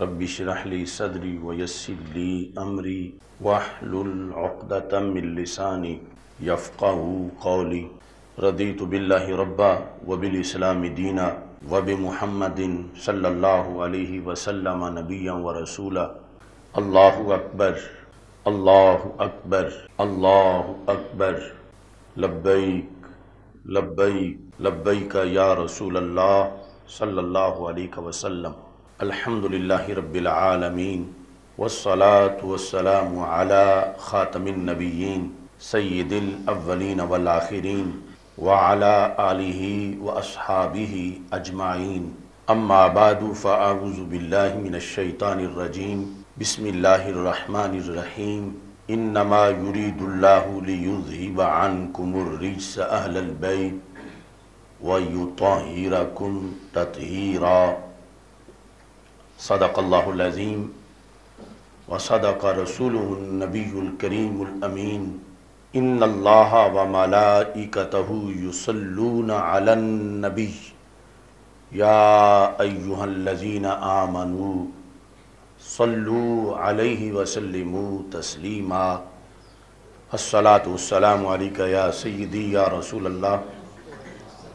रबिशरहली सदरी वयसली अमरी वाहलतमिलसानी यफ़ा कौली रदी तबिल्ला रब्बा वबिलस्लाम दीना वब महमदिन सल्ला वसलम नबिया व रसूला अल्लाह अकबर अल्लाह अकबर अल्लाह अकबर लब्बैक लब्बैक लब्बैक या रसूल अल्लाह सल्लल्लाहु अलैहि वसल्लम अल्हम्दुलिल्लाहि रब्बिल आलमीन वस्सलातु वस्सलामु अला खातमिन नबिय्यिन सय्यिदिल अव्वलीन वल आखिरीन व अला आलिहि व अस्हाबिहि अजमाइन अम्मा बादु फ़अऊज़ु बिल्लाहि मिनश शैतानिर रजीम बिस्मिल्लाहिर रहमानिर रहीम इन्नमा युरीदुल्लाहु लियुज़हिब अन्कुमुर रिज्स अहलल बैत व युतहिरकुम तत्हीरा सदक़ल्लाज़ीम व सदक रसूलनबीकरीमीन इन अल्लाह व मलाइकतहु युसल्लून अलन नबी या अय्युहल्लज़ीन आमनु सल्लु अलैहि वसल्लिमु तस्लीमा अस्सलातु वस्सलामु अलैका या सय्यदी या रसूल अल्लाह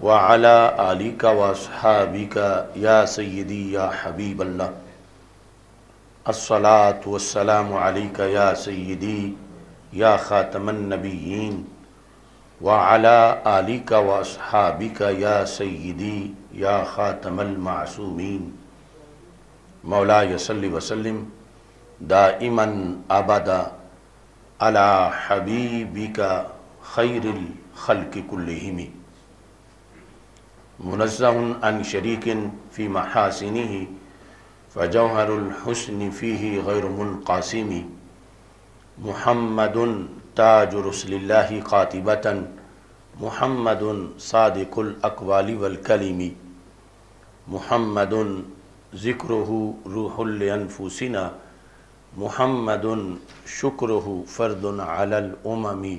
वाला आली का वासहाबी का या सैदी या हबीब अस्सलात वसलाम अली का या सैदी या ख़ातमन नबीन वाला आली का वासहाबी का या सैदी या ख़ातमल मासूमीन मौला यसल्ली वसलम इमन आबादा अला हबीबी का खैरल खल की मुनज़न शरीकिन फ़ी महासिनी ही फ़जहरहसन फ़ी ही गैरमनकासिमी महमदन ताजरसल्ला कातिबता महमदन सादिकुलकवाली वलकलीमी मुहमदन ज़िक्र रूहलफूसिना महमदन शुक्र फ़र्दन अलमी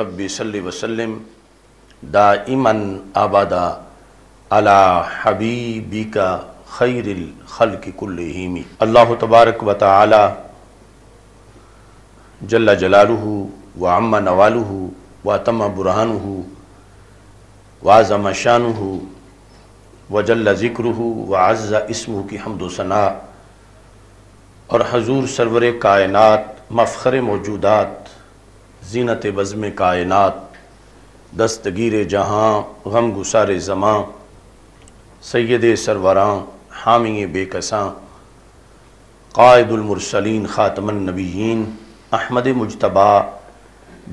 रबी सल वसलम दाइमन अबदा अला हबीबी का खैरिल खल की कुल कुल्लहीमी अल्लाह तबारक व ताली जल्ला जलालू व अम्मा नवालू व तम बुरहान वाज़म शान व जल्ला ज़िक्र व अज़ इसम की हमदोसना और हजूर सरवर कायनत मफ़र मौजूदात जीनत बज़म कायनत दस्तगीर जहाँ गम गुसार जमां सैद सरवरां हामी बेकसां कायदुलमरसलिन नबीन अहमद मुजतबा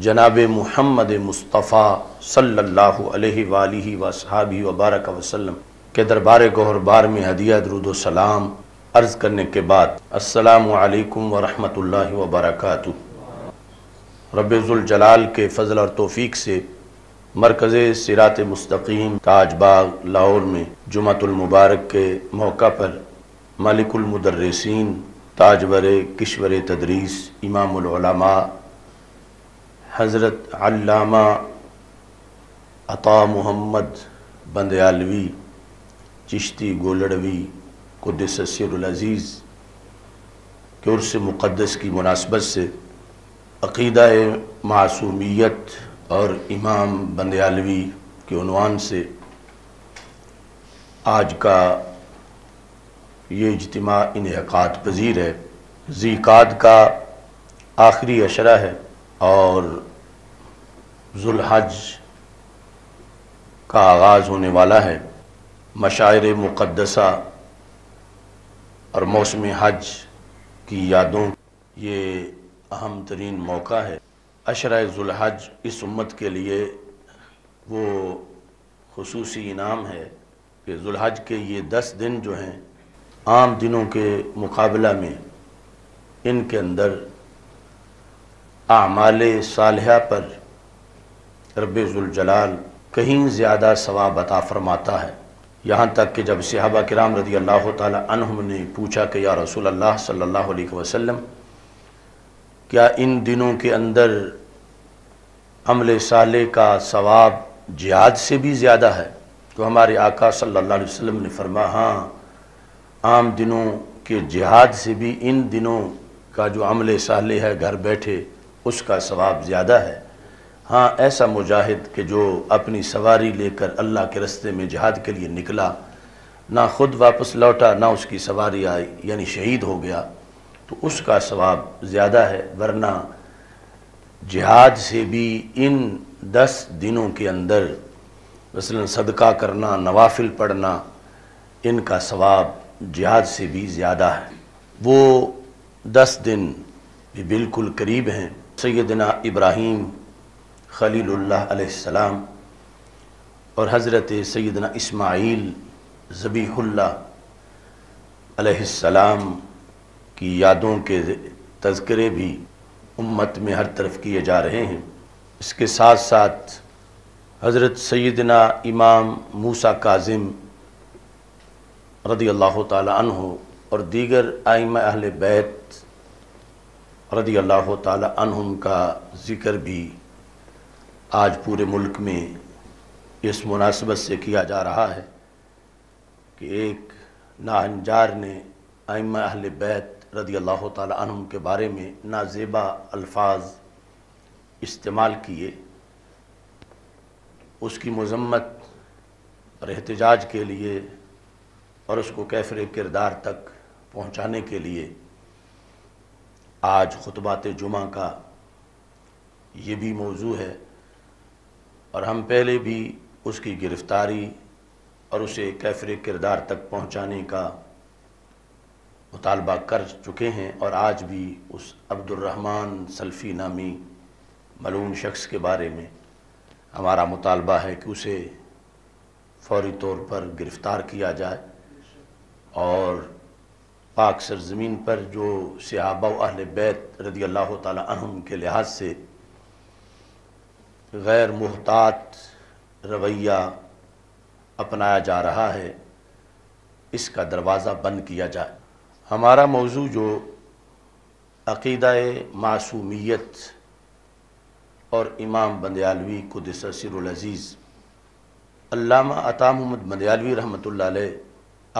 जनाब महमद मुस्तफ़ा सल्ला वसहाबी वबारक वसलम के दरबार गौहरबार में हदिया सलाम अर्ज़ करने के बाद असलकम वरहमल वबरक रबुलजलाल के फ़जल और तोफ़ी से मरकज़ सिरात मुस्तकीम ताज बाग लाहौर में मुबारक के मौका पर मलिकुलमदर्रसिन ताजवर किशवर तदरीस इमामा हज़रत अल्लामा अता मोहम्मद बंदयालवी चिश्ती गोलड़वी कुदसरज़ीज़ के उर्स मुक़दस की मुनासबत से अक़ीदा मासूमियत और इमाम बंदयालवी के उनवान से आज का ये इजतमा इनका पजीर है जीकात का आखिरी अशरा है और जुल्हज का आगाज़ होने वाला है मशायर मुक़दसा और मौसम हज की यादों ये अहम तरीन मौका है जुलहज इस उम्मत के लिए वो खसूस इनाम है कि जुलहज के ये दस दिन जो हैं आम दिनों के मुकाबला में इनके अंदर आमाल साल पर रबाल कहीं ज़्यादा सवाब अता फरमाता है यहाँ तक कि जब सिहाबा कराम रदी अल्लाह तहम ने पूछा कि या रसूल अल्लाह सल्लल्लाहु अलैहि वसल्लम क्या इन दिनों के अंदर अमले साले का सवाब जिहाद से भी ज़्यादा है तो हमारे आका सल्लल्लाहु अलैहि वसल्लम ने फरमा हाँ आम दिनों के जिहाद से भी इन दिनों का जो अमले साले है घर बैठे उसका सवाब ज़्यादा है हाँ ऐसा मुजाहिद के जो अपनी सवारी लेकर अल्लाह के रस्ते में जिहाद के लिए निकला ना ख़ुद वापस लौटा ना उसकी सवारी आई यानी शहीद हो गया तो उसका सवाब ज़्यादा है वरना जिहाद से भी इन दस दिनों के अंदर मसलन सदका करना नवाफिल पढ़ना इनका स्वाब जिहाद से भी ज़्यादा है वो दस दिन भी बिल्कुल करीब हैं सैदना इब्राहीम खलील्लाम और हज़रत सैदना इसमाइल ज़बीहुल्लाम की यादों के तस्करे भी उम्मत में हर तरफ किए जा रहे हैं इसके साथ साथ हज़रत सैदना इमाम मूसा काजिम रदी अल्लाह हो और दीगर आइम अहल बैत रदी अल्लाह तहम का ज़िक्र भी आज पूरे मुल्क में इस मुनासबत से किया जा रहा है कि एक नाहनजार ने आइम अहल बैत रदी अल्लाह तुम के बारे में नाजेबा अल्फाज इस्तेमाल किए उसकी मजम्मत और एहतजाज के लिए और उसको कैफरे किरदार तक पहुँचाने के लिए आज खुतबात जुमा का ये भी मौजू है और हम पहले भी उसकी गिरफ़्तारी और उसे कैफरे किरदार तक पहुँचाने का मुतालबा कर चुके हैं और आज भी उस अब्दुलरहमान सल्फ़ी नामी मलूम शख्स के बारे में हमारा मुतालबा है कि उसे फौरी तौर पर गिरफ़्तार किया जाए और पाक सरजमीन पर जो सिहाबा अहल बैत रदी अल्लाह तहम के लिहाज से गैर महतात रवैया अपनाया जा रहा है इसका दरवाज़ा बंद किया जाए हमारा मौजू जो अक़ीद मासूमियत और इमाम बंदयालवी कुदसरलज़ीज़ अल्लामा अता मोहम्मद बंदयालवी रहमत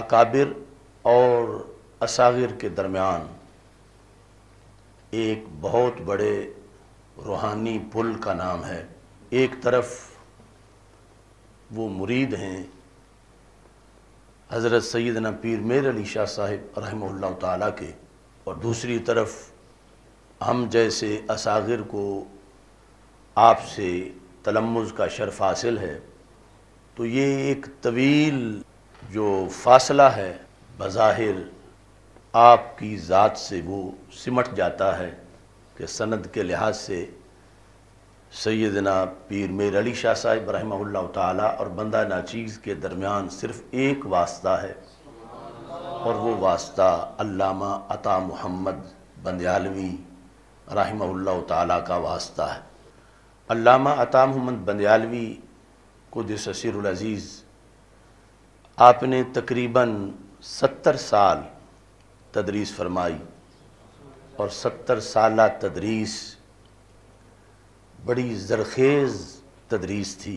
अकाबिर और असागिर के दरमियान एक बहुत बड़े रूहानी पुल का नाम है एक तरफ वो मुरीद हैं हज़रत सैद न पीर मेर अली शाह साहिब रहम ताला और दूसरी तरफ हम जैसे असागिर को आपसे तलमज़ का शर्फ हासिल है तो ये एक तवील जो फासला है बज़ाहिर आपकी ज़ात से वो सिमट जाता है कि सनद के लिहाज से सैदना पीर मेर अली शाह साहिब रहम और बंदा नाचीज़ के दरमियान सिर्फ़ एक वास्ता है और वो वास्ता अल्लामा अता मोहम्मद बंदयालवी रहम ताली का वास्ता है अल्लामा अता मोहम्मद बंदयालवी को दिसरज़ीज़ आपने तकरीबन सत्तर साल तदरीस फरमाई और सत्तर साल तदरीस बड़ी जरखेज़ तदरीस थी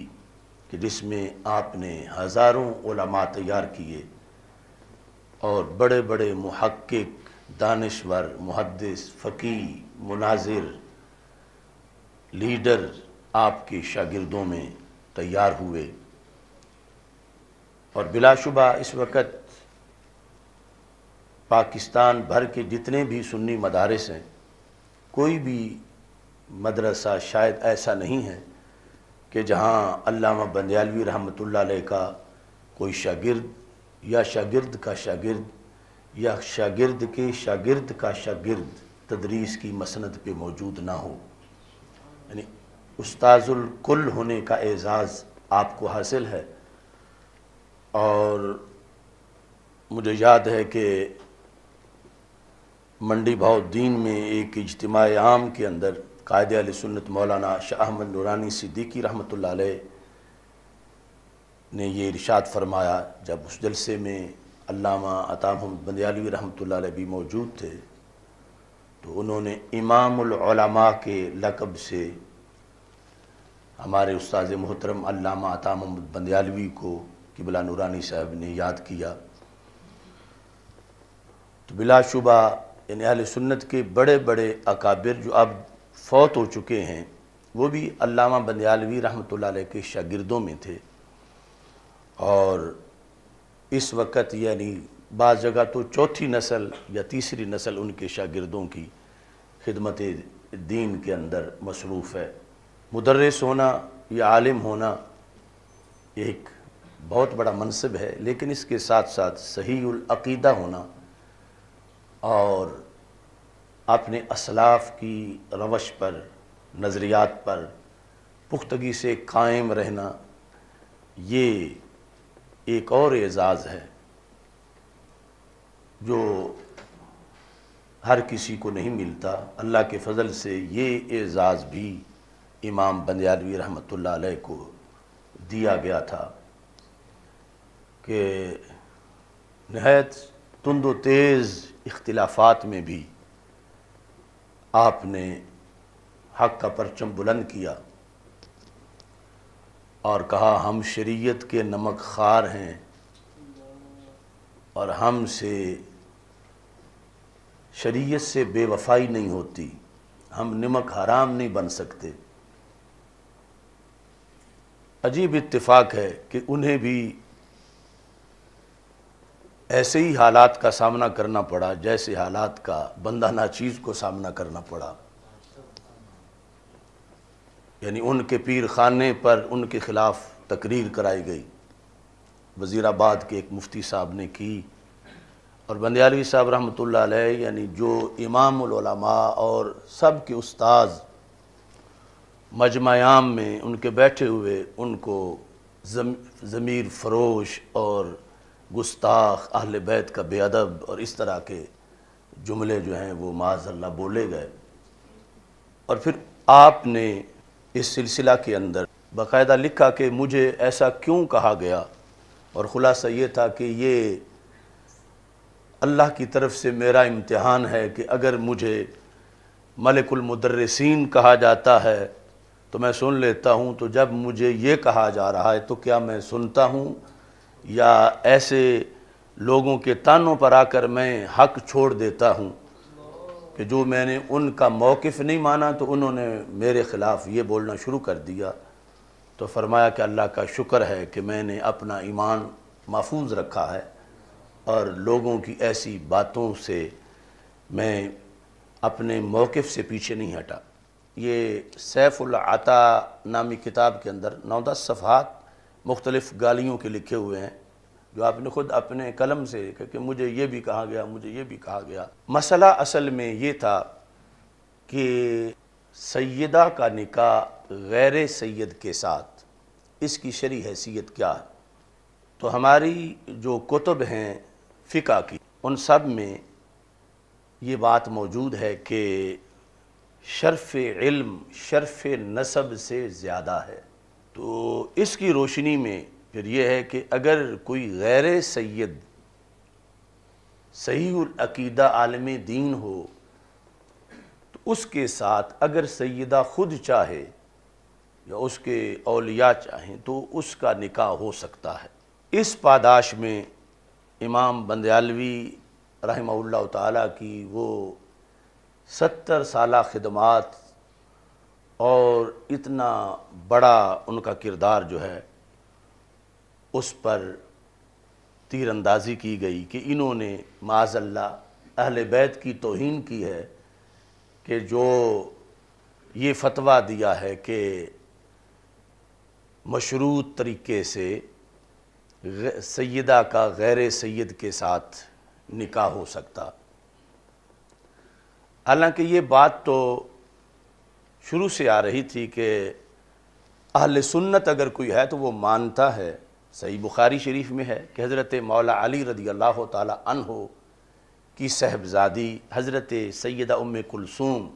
कि जिसमें आपने हज़ारों तैयार किए और बड़े बड़े महक्क दानश्वर मुहदस फ़की मुनाजिर लीडर आपके शागिर्दों में तैयार हुए और बिलाशुबा इस वक्त पाकिस्तान भर के जितने भी सुन्नी मदारस हैं कोई भी मदरसा शायद ऐसा नहीं है कि जहाँ अल्लामा बंदयालवी रहमतुल्लाह का कोई शागिर्द या शागिर्द का शागिर्द या शागिर्द के शागिर्द का शागिर्द तदरीस की मसनद पे मौजूद ना हो यानी उस्ताजुल कुल होने का एज़ाज़ आपको हासिल है और मुझे याद है कि मंडी भाउद्दीन में एक इजतम आम के अंदर कायद सुन्नत मौलाना शाह अहमद नूरानी सिद्दीकी रहमत ने ये इरशाद फरमाया जब उस जलसे में अल्लामा महमद बंदयालवी रहमत भी मौजूद थे तो उन्होंने इमामा के लकब से हमारे उस्ताद मोहतरम अता महमद बंदयालवी को किबला नूरानी साहब ने याद किया तो बिलाशुबा इन अहल सुन्नत के बड़े बड़े अकाबिर जो अब फ़ौत हो चुके हैं वो भी अल्लामा बंदयालवी रहमत के शागिर्दों में थे और इस वक्त यानी बाज़ जगह तो चौथी नस्ल या तीसरी नस्ल उनके शागिर्दों की खिदमत दीन के अंदर मसरूफ़ है मदरस होना या आलिम होना एक बहुत बड़ा मनसब है लेकिन इसके साथ साथ सही अकीदा होना और अपने असलाफ की रवश पर नज़रियात पर पुख्तगी से कायम रहना ये एक और एजाज़ है जो हर किसी को नहीं मिलता अल्लाह के फजल से ये एजाज़ भी इमाम बंदयालवी रहमत को दिया गया था कि नहायत तुंद तेज़ इख्तलाफात में भी आपने हक का परचम बुलंद किया और कहा हम शरीयत के नमक खार हैं और हमसे शरीयत से बेवफाई नहीं होती हम नमक हराम नहीं बन सकते अजीब इत्तेफाक है कि उन्हें भी ऐसे ही हालात का सामना करना पड़ा जैसे हालात का बंदा नाचीज को सामना करना पड़ा यानी उनके पीर खाने पर उनके ख़िलाफ़ तकरीर कराई गई वज़ीराबाद के एक मुफ्ती साहब ने की और बंदयालवी साहब रहमत यानी जो इमामा और सब के उस्ताद मजमायाम में उनके बैठे हुए उनको ज़मीर फरोश और गुस्ताख अहल बैत का बेअदब और इस तरह के जुमले जो हैं वो माजल्ला बोले गए और फिर आपने इस सिलसिला के अंदर बाकायदा लिखा कि मुझे ऐसा क्यों कहा गया और ख़ुलासा ये था कि ये अल्लाह की तरफ से मेरा इम्तहान है कि अगर मुझे मलकुलमदरसिन कहा जाता है तो मैं सुन लेता हूँ तो जब मुझे ये कहा जा रहा है तो क्या मैं सुनता हूँ या ऐसे लोगों के तानों पर आकर मैं हक छोड़ देता हूँ कि जो मैंने उनका मौक़ नहीं माना तो उन्होंने मेरे ख़िलाफ़ ये बोलना शुरू कर दिया तो फरमाया कि अल्लाह का शुक्र है कि मैंने अपना ईमान महफूज रखा है और लोगों की ऐसी बातों से मैं अपने मौक़ से पीछे नहीं हटा ये सैफुल आता नामी किताब के अंदर नौ दस सफ़ात मुख्तलिफ़ गालियों के लिखे हुए हैं जो आपने खुद अपने कलम से लिखा कि मुझे ये भी कहा गया मुझे ये भी कहा गया मसला असल में ये था कि सैदा का निकाह गैर सैद के साथ इसकी शरी हैसियत क्या है तो हमारी जो कुतुब हैं फ़िका की उन सब में ये बात मौजूद है कि शर्फ़ इल्म शर्फ़ नसब से ज़्यादा है तो इसकी रोशनी में फिर यह है कि अगर कोई गैर सैद सही अकीदा आलम दीन हो तो उसके साथ अगर सैदा ख़ुद चाहे या उसके अलिया चाहें तो उसका निकाह हो सकता है इस पादाश में इमाम बंदयालवी रहमल्ला ताली की वो सत्तर साल खदमात और इतना बड़ा उनका किरदार जो है उस पर तीरंदाजी की गई कि इन्होंने माजल्ला अहल बैत की तोहन की है कि जो ये फतवा दिया है कि मशरूत तरीके से सैदा का गैर सैद के साथ निकाह हो सकता हालांकि ये बात तो शुरू से आ रही थी कि अहल सुन्नत अगर कोई है तो वो मानता है सही बुखारी शरीफ में है कि हज़रत मौला अली रदी अल्लाह तन हो की साहबजादी हज़रत सैदा उम कुलसूम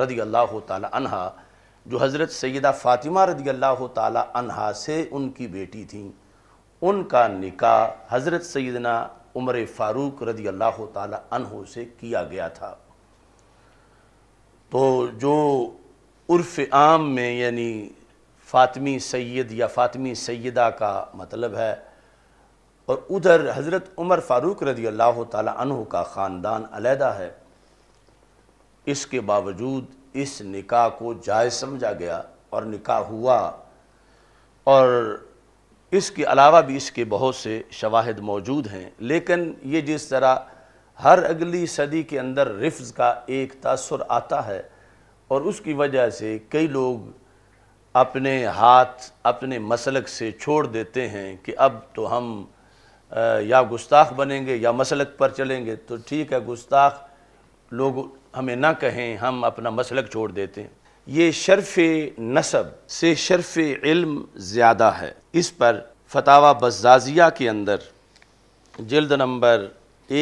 रदी अल्लाह तहा जो हज़रत सैदा फ़ातिमा रदी अल्लाह तहा से उनकी बेटी थी उनका निकाह हज़रत सैदना उमर फ़ारूक रदी अल्लाह तहों से किया गया था तो जो उर्फ आम में यानी फ़ातमी सैद या फ़ातमी सैदा का मतलब है और उधर हज़रत उमर फ़ारूक रदी अल्लाह तह का ख़ानदान अलहदा है इसके बावजूद इस निकाह को जायज़ समझा गया और निकाह हुआ और इसके अलावा भी इसके बहुत से शवाहद मौजूद हैं लेकिन ये जिस तरह हर अगली सदी के अंदर रिफ्ज़ का एक तसर आता है और उसकी वजह से कई लोग अपने हाथ अपने मसलक से छोड़ देते हैं कि अब तो हम या गुस्ताख बनेंगे या मसलक पर चलेंगे तो ठीक है गुस्ताख लोग हमें ना कहें हम अपना मसलक छोड़ देते हैं ये शर्फ नसब से शर्फ इल्म ज़्यादा है इस पर फतावा बजाजिया के अंदर जल्द नंबर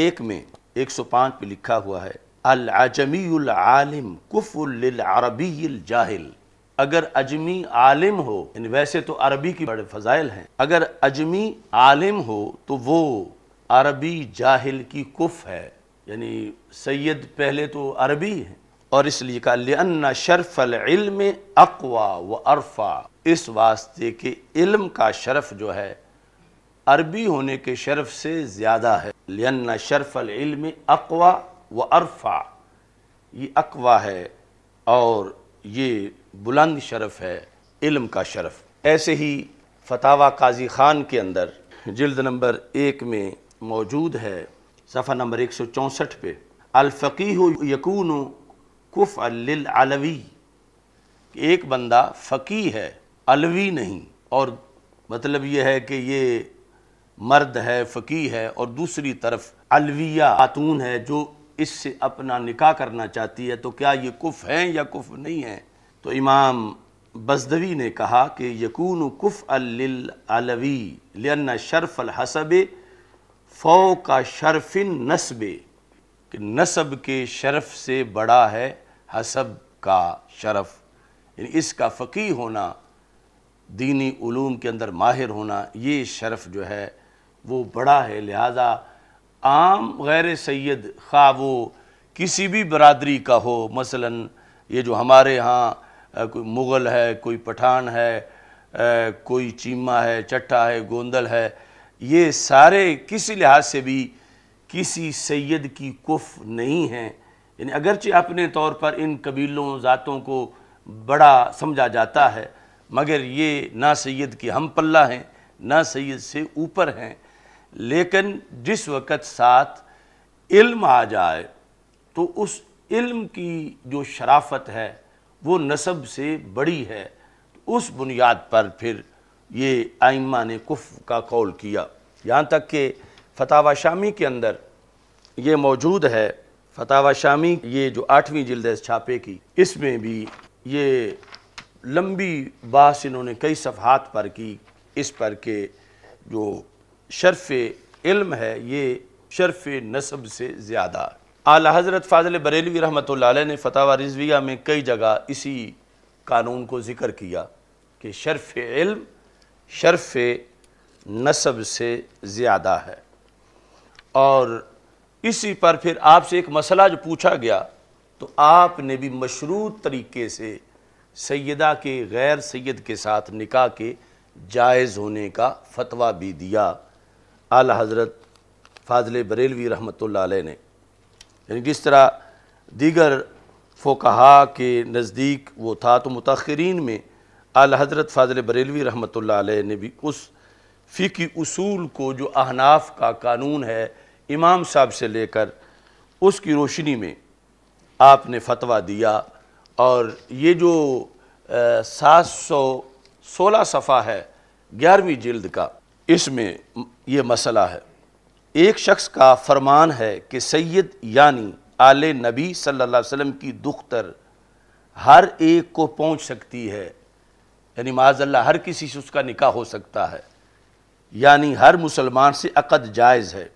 एक में 105 पे लिखा हुआ है अलआजमीम कुफुलरबील जाहिल अगर अजमी आलिम हो इन वैसे तो अरबी की बड़े फ़जाइल हैं अगर अजमी आलिम हो तो वो अरबी जाहिल की कुफ़ है यानी सैयद पहले तो अरबी है और इसलिए कहा लन्ना शरफल अकवा व अरफा इस वास्ते के इल्म का शरफ जो है अरबी होने के शरफ से ज़्यादा है लन्ना शरफल अकवा व अरफा ये अकवा है और ये बुलंद शरफ है इल्म का शरफ ऐसे ही फतावा काजी ख़ान के अंदर जल्द नंबर एक में मौजूद है सफ़ा नंबर एक सौ चौंसठ पे अलफ़ी यकून कुफ़ अलवी एक बंदा फ़की है अलवी नहीं और मतलब ये है कि ये मर्द है फ़की है और दूसरी तरफ अलविया खातून है जो इससे अपना निकाह करना चाहती है तो क्या ये कुफ़ हैं या कुफ़ नहीं है तो इमाम बजदवी ने कहा कि यकून कुफ़ अलवी लन्ना शरफ़ हसब फ़ो का शरफिन नस्ब कि नसब के शरफ़ से बड़ा है हसब का शरफ़ यानी इसका फ़की होना दीनी ूम के अंदर माहिर होना ये शरफ़ जो है वो बड़ा है लिहाजा आम गैर सैद खा वो किसी भी बरदरी का हो मसलन ये जो हमारे यहाँ कोई मुग़ल है कोई पठान है आ, कोई चीमा है चट्टा है गोंदल है ये सारे किसी लिहाज से भी किसी सैद की कुफ नहीं हैं यानी अगरचे अपने तौर पर इन कबीलों ज़ातों को बड़ा समझा जाता है मगर ये ना सैद के हम पल्ला हैं ना सैद से ऊपर हैं लेकिन जिस वक़्त साथ इल्म आ जाए तो उस इल्म की जो शराफत है वो नसब से बड़ी है उस बुनियाद पर फिर ये आइमा ने कुफ का कौल किया यहाँ तक कि फतावा शामी के अंदर ये मौजूद है फतावा शामी ये जो आठवीं जिल्द है छापे की इसमें भी ये लंबी बहस इन्होंने कई सफहत पर की इस पर के जो शर्फ इल्म है ये शर्फ नसब से ज़्यादा आला हज़रत फाजिल बरेलवी रहमत ने फ़तावा रिजविया में कई जगह इसी कानून को ज़िक्र किया कि शर्फ इल्म शर्फ नसब से ज़्यादा है और इसी पर फिर आपसे एक मसला जो पूछा गया तो आपने भी मशरूत तरीके से सैदा के गैर सैद के साथ निका के जायज़ होने का फतवा भी दिया आला हज़रत फाजल बरेलवी रहमत ने यानी जिस तरह दीगर फ़ोकहा के नज़दीक वो था तो मतरीन में आला हज़रत फाजल बरेलवी रहमत ने भी उस फ़िकी असूल को जो अहनाफ का कानून है इमाम साहब से लेकर उसकी रोशनी में आपने फतवा दिया और ये जो सात सौ सोलह सफ़ा है ग्यारहवीं जल्द का इसमें ये मसला है एक शख्स का फरमान है कि सैयद यानी आले नबी सल्लल्लाहु अलैहि वसल्लम की दुख्तर हर एक को पहुंच सकती है यानी माजल्ला हर किसी से उसका निकाह हो सकता है यानी हर मुसलमान से अकद जायज़ है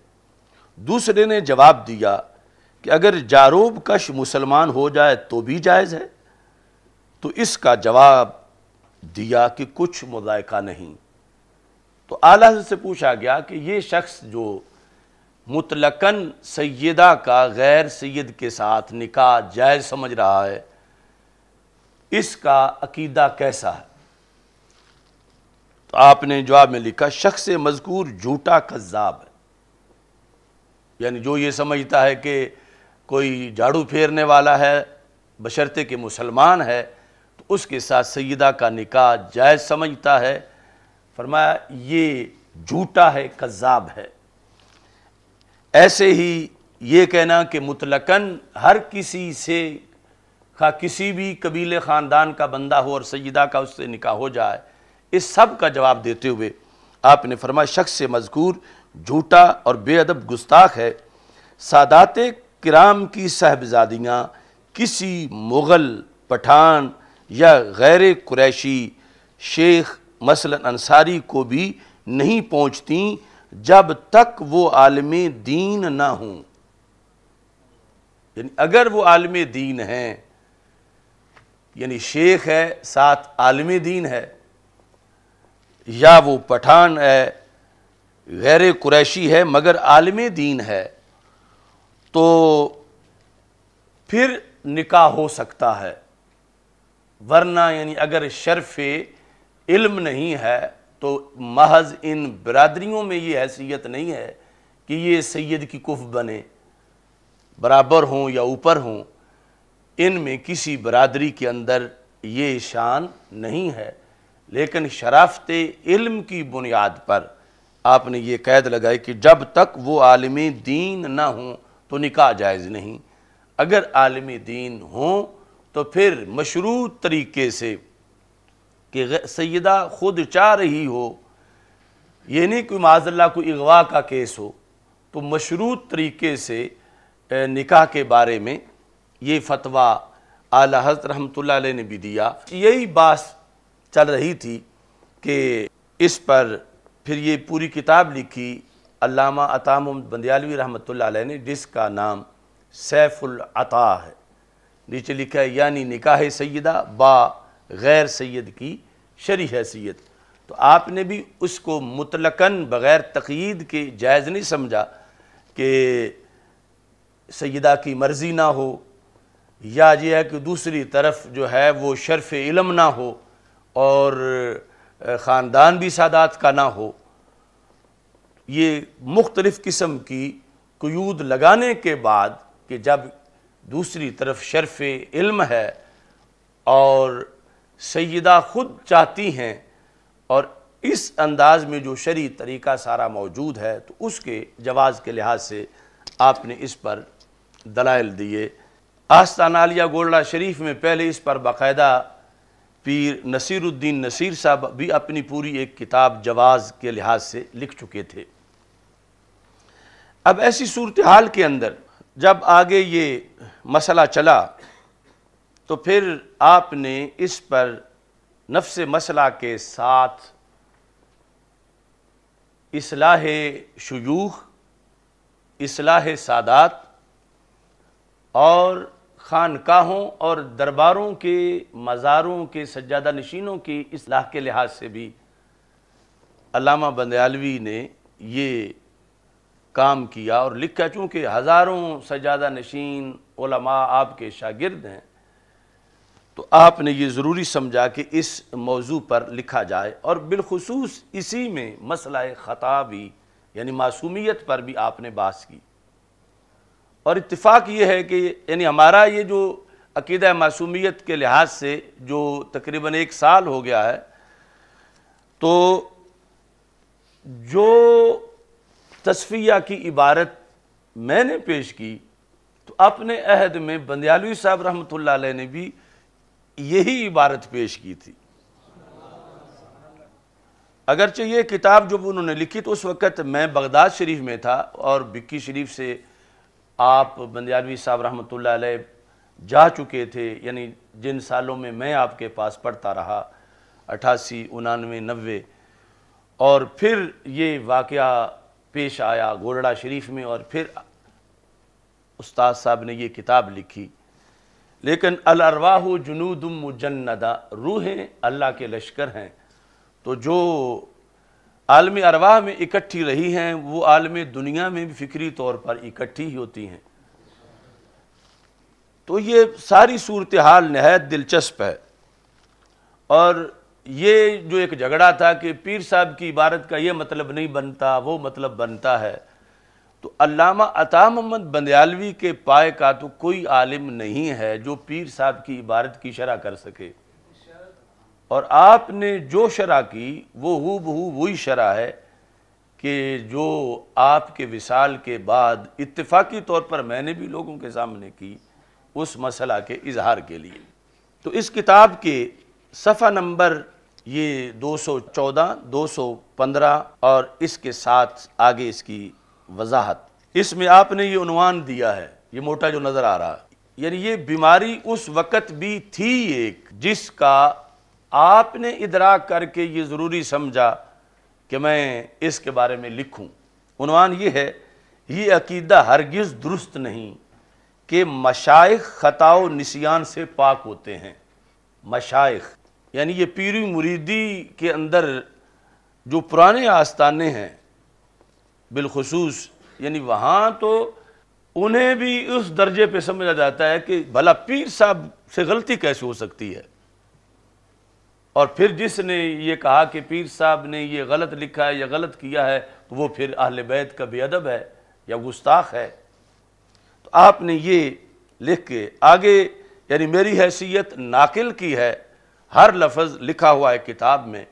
दूसरे ने जवाब दिया कि अगर जारोब कश मुसलमान हो जाए तो भी जायज़ है तो इसका जवाब दिया कि कुछ मुदायका नहीं तो आला से पूछा गया कि ये शख्स जो मुतलकन सैदा का गैर सैद के साथ निका जायज़ समझ रहा है इसका अकीदा कैसा है तो आपने जवाब में लिखा शख्स मजकूर झूठा कज्जाब है यानी जो ये समझता है कि कोई झाड़ू फेरने वाला है बशर्ते के मुसलमान है तो उसके साथ सैदा का निका जायज़ समझता है फरमाया ये झूठा है कज़ाब है ऐसे ही ये कहना कि मुतलकन हर किसी से खा किसी भी कबीले ख़ानदान का बंदा हो और सईदा का उससे निकाह हो जाए इस सब का जवाब देते हुए आपने फरमाया शख्स से मजकूर झूठा और बेअदब गुस्ताख है सादात किराम की साहबजादियाँ किसी मुग़ल पठान या गैर कुरैशी शेख मसलन अंसारी को भी नहीं पहुंचती जब तक वो आलम दीन ना हों यानी अगर वो आलम दीन हैं यानी शेख है साथ आलम दीन है या वो पठान है गैर कुरैशी है मगर आलम दीन है तो फिर निकाह हो सकता है वरना यानी अगर शर्फ़ इल्म नहीं है तो महज इन बरदरीों में ये हैसियत नहीं है कि ये सैद की कुफ बने बराबर हों या ऊपर हों इन में किसी बरदरी के अंदर ये शान नहीं है लेकिन शराफत इल्म की बुनियाद पर आपने ये कैद लगाई कि जब तक वो आलम दीन ना हों तो निकाह जायज़ नहीं अगर आलम दीन हों तो फिर मशरू तरीके से कि सैदा ख़ुद चाह रही हो ये नहीं कोई माजल्ला कोई अगवा का केस हो तो मशरूत तरीके से निकाह के बारे में ये फतवा आला हजरत रहमतुल्लाह ने भी दिया यही बात चल रही थी कि इस पर फिर ये पूरी किताब लिखी अता अताम बंदयालवी रहमतुल्लाह ने जिसका नाम सैफुलता है नीचे लिखा है यानी निकाह सैदा बा गैर सैद की शरी हैसियत तो आपने भी उसको मुतलकन बग़ैर तकीद के जायज़ नहीं समझा कि सैदा की मर्ज़ी ना हो या यह है कि दूसरी तरफ जो है वो शर्फ़ इलम ना हो और ख़ानदान भी सादात का ना हो ये मुख्तलिफ़ किस्म की कयूद लगाने के बाद कि जब दूसरी तरफ शर्फ़ इल्म है और सैदा ख़ुद चाहती हैं और इस अंदाज में जो शरी तरीका सारा मौजूद है तो उसके जवाज़ के लिहाज से आपने इस पर दलाइल दिए आस्तानालिया गोल्डा शरीफ में पहले इस पर बाकायदा पीर नसीरुद्दीन नसीर साहब भी अपनी पूरी एक किताब जवाज़ के लिहाज से लिख चुके थे अब ऐसी सूरत हाल के अंदर जब आगे ये मसला चला तो फिर आपने इस पर नफ्स मसला के साथ इसलाह शयूख इसलाह सादात और खानकाहों और दरबारों के मज़ारों के सज्जादा नशीनों की इसलाह के लिहाज से भी अलामा बंदयालवी ने ये काम किया और लिखा चूँकि हज़ारों सज्जादा नशीन आपके शागिर्द हैं तो आपने ये ज़रूरी समझा कि इस मौजू पर लिखा जाए और बिलखसूस इसी में मसला ख़ता भी यानी मासूमियत पर भी आपने बास की और इतफ़ाक़ ये है कि यानी हमारा ये जो अकीदा मासूमियत के लिहाज से जो तकरीबन एक साल हो गया है तो जो तस्फिया की इबारत मैंने पेश की तो अपने अहद में बंदयालवी साहब रहमत ला ने भी यही इबारत पेश की थी अगरचे ये किताब जब उन्होंने लिखी तो उस वक़्त मैं बगदाद शरीफ में था और बिक्की शरीफ से आप बंदयालवी साहब रहमत जा चुके थे यानी जिन सालों में मैं आपके पास पढ़ता रहा अठासी उनानवे नबे और फिर ये वाक़ पेश आया गोरड़ा शरीफ में और फिर उस्ताद साहब ने ये किताब लिखी लेकिन अलरवाह जुनूद मुजन्नदा रूहें अल्लाह के लश्कर हैं तो जो आलम अरवाह में इकट्ठी रही हैं वो आलम दुनिया में भी फ़िक्री तौर पर इकट्ठी ही होती हैं तो ये सारी सूरत हाल नहायत दिलचस्प है और ये जो एक झगड़ा था कि पीर साहब की इबारत का ये मतलब नहीं बनता वो मतलब बनता है तो अल्लामा अता मोहम्मद बंदयालवी के पाए का तो कोई आलिम नहीं है जो पीर साहब की इबारत की शरह कर सके और आपने जो शरह की वो हु बहू वही शरह है कि जो आपके विसाल के बाद इतफाकी तौर पर मैंने भी लोगों के सामने की उस मसला के इजहार के लिए तो इस किताब के सफ़ा नंबर ये 214, 215 और इसके साथ आगे इसकी वजाहत इसमें आपने ये उनवान दिया है ये मोटा जो नज़र आ रहा है यानी ये बीमारी उस वक़्त भी थी एक जिसका आपने इदराक करके ये ज़रूरी समझा कि मैं इसके बारे में लिखूं। उनवान ये है ये अकीदा हरगिज़ दुरुस्त नहीं कि मशाइ ख़ताओ निशियान से पाक होते हैं मशाइ यानी ये पीरी मुरीदी के अंदर जो पुराने आस्थाने हैं बिलखसूस यानी वहाँ तो उन्हें भी उस दर्जे पर समझा जाता है कि भला पीर साहब से गलती कैसे हो सकती है और फिर जिसने ये कहा कि पीर साहब ने ये गलत लिखा है या गलत किया है तो वो फिर अहल बैत का अदब है या गुस्ताख है तो आपने ये लिख के आगे यानी मेरी हैसियत नाकिल की है हर लफज लिखा हुआ है किताब में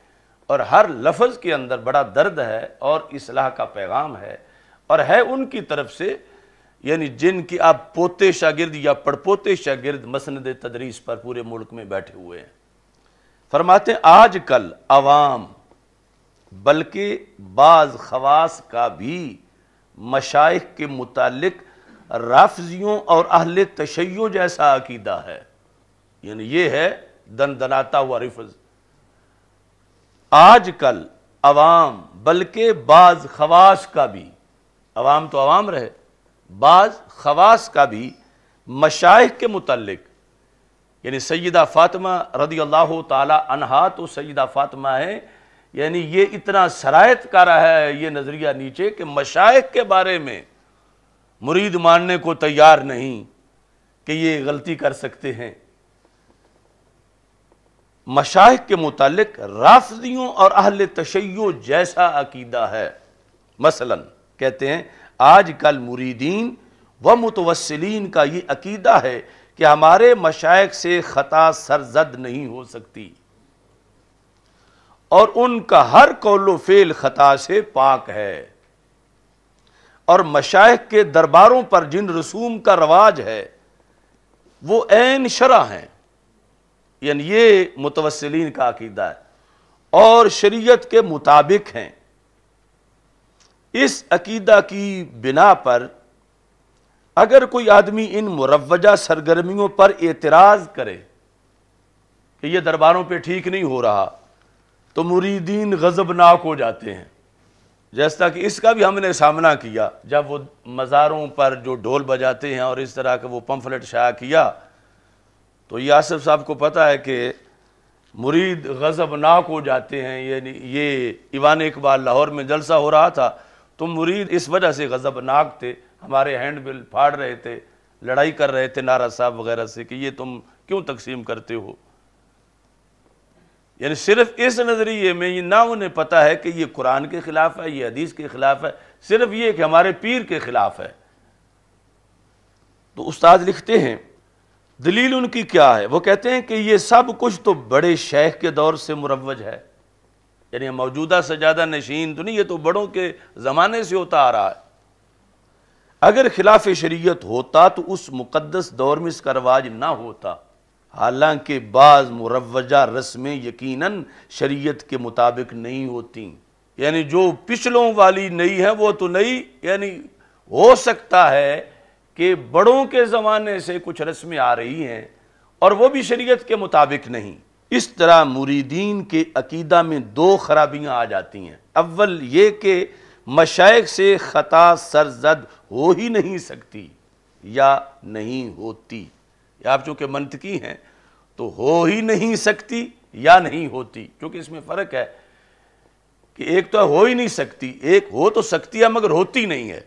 और हर लफ्ज़ के अंदर बड़ा दर्द है और इसलाह का पैगाम है और है उनकी तरफ से यानी जिनकी आप पोते शागिर्द या पड़पोते शागिर्द मसंद तदरीस पर पूरे मुल्क में बैठे हुए हैं फरमाते हैं आज कल आवाम बल्कि बाज़ खवास का भी मशाइ के मुतालिक राफजियों और अहल तशैय जैसा अकीदा है यानी ये है दन दनाता हुआ रिफज़ आजकल अवाम बल्कि बाज खवास का भी अवाम तो अवाम रहे बाज खवास का भी मशाइ के मुतलक यानी सैदा फ़ातिमा रदी अल्लाह तहा तो सैदा फातमा है यानी ये इतना शरात का रहा है ये नज़रिया नीचे कि मशाइ के बारे में मुरीद मानने को तैयार नहीं कि ये गलती कर सकते हैं मशाह के मुतालिक राफदियों और अहल तशैय जैसा अकीदा है मसलन कहते हैं आज कल मुरीदीन व मुतवसलिन का ये अकीदा है कि हमारे मशाइ से ख़ता सरजद नहीं हो सकती और उनका हर कौलो फेल ख़ता से पाक है और मशाइ के दरबारों पर जिन रसूम का रवाज है वो एन शरा हैं यानी ये मुतवसलिन का अकीदा है और शरीयत के मुताबिक हैं इस अकीदा की बिना पर अगर कोई आदमी इन मुरवजा सरगर्मियों पर एतराज़ करे कि यह दरबारों पे ठीक नहीं हो रहा तो मुरीदीन गज़बनाक हो जाते हैं जैसा कि इसका भी हमने सामना किया जब वो मज़ारों पर जो ढोल बजाते हैं और इस तरह का वो पम्फलेट शाया किया तो यासिफ साहब को पता है कि मुरीद गज़बनाक हो जाते हैं यानी ये ईवान इकबाल लाहौर में जलसा हो रहा था तो मुरीद इस वजह से गज़बनाक थे हमारे हैंड बिल फाड़ रहे थे लड़ाई कर रहे थे नारा साहब वगैरह से कि ये तुम क्यों तकसीम करते हो यानी सिर्फ इस नज़रिए में ये ना उन्हें पता है कि ये कुरान के ख़िलाफ़ है ये हदीस के ख़िलाफ़ है सिर्फ ये कि हमारे पीर के ख़िलाफ़ है तो उस्ताद लिखते हैं दलील उनकी क्या है वो कहते हैं कि ये सब कुछ तो बड़े शेख के दौर से मुरवज है यानी मौजूदा सजादा नशीन तो नहीं ये तो बड़ों के ज़माने से होता आ रहा है अगर खिलाफ शरीयत होता तो उस मुकदस दौर में इसका रवाज ना होता हालांकि बाज़ मुरवजा रस्में यकीनन शरीयत के मुताबिक नहीं होती यानी जो पिछलों वाली नई है वो तो नई यानी हो सकता है कि बड़ों के ज़माने से कुछ रस्में आ रही हैं और वो भी शरीयत के मुताबिक नहीं इस तरह मुरीदीन के अकीदा में दो खराबियां आ जाती हैं अव्वल ये कि मशाइ से ख़ता सरजद हो ही नहीं सकती या नहीं होती या आप चूँकि मनतकी हैं तो हो ही नहीं सकती या नहीं होती क्योंकि इसमें फ़र्क है कि एक तो हो ही नहीं सकती एक हो तो सकती है मगर होती नहीं है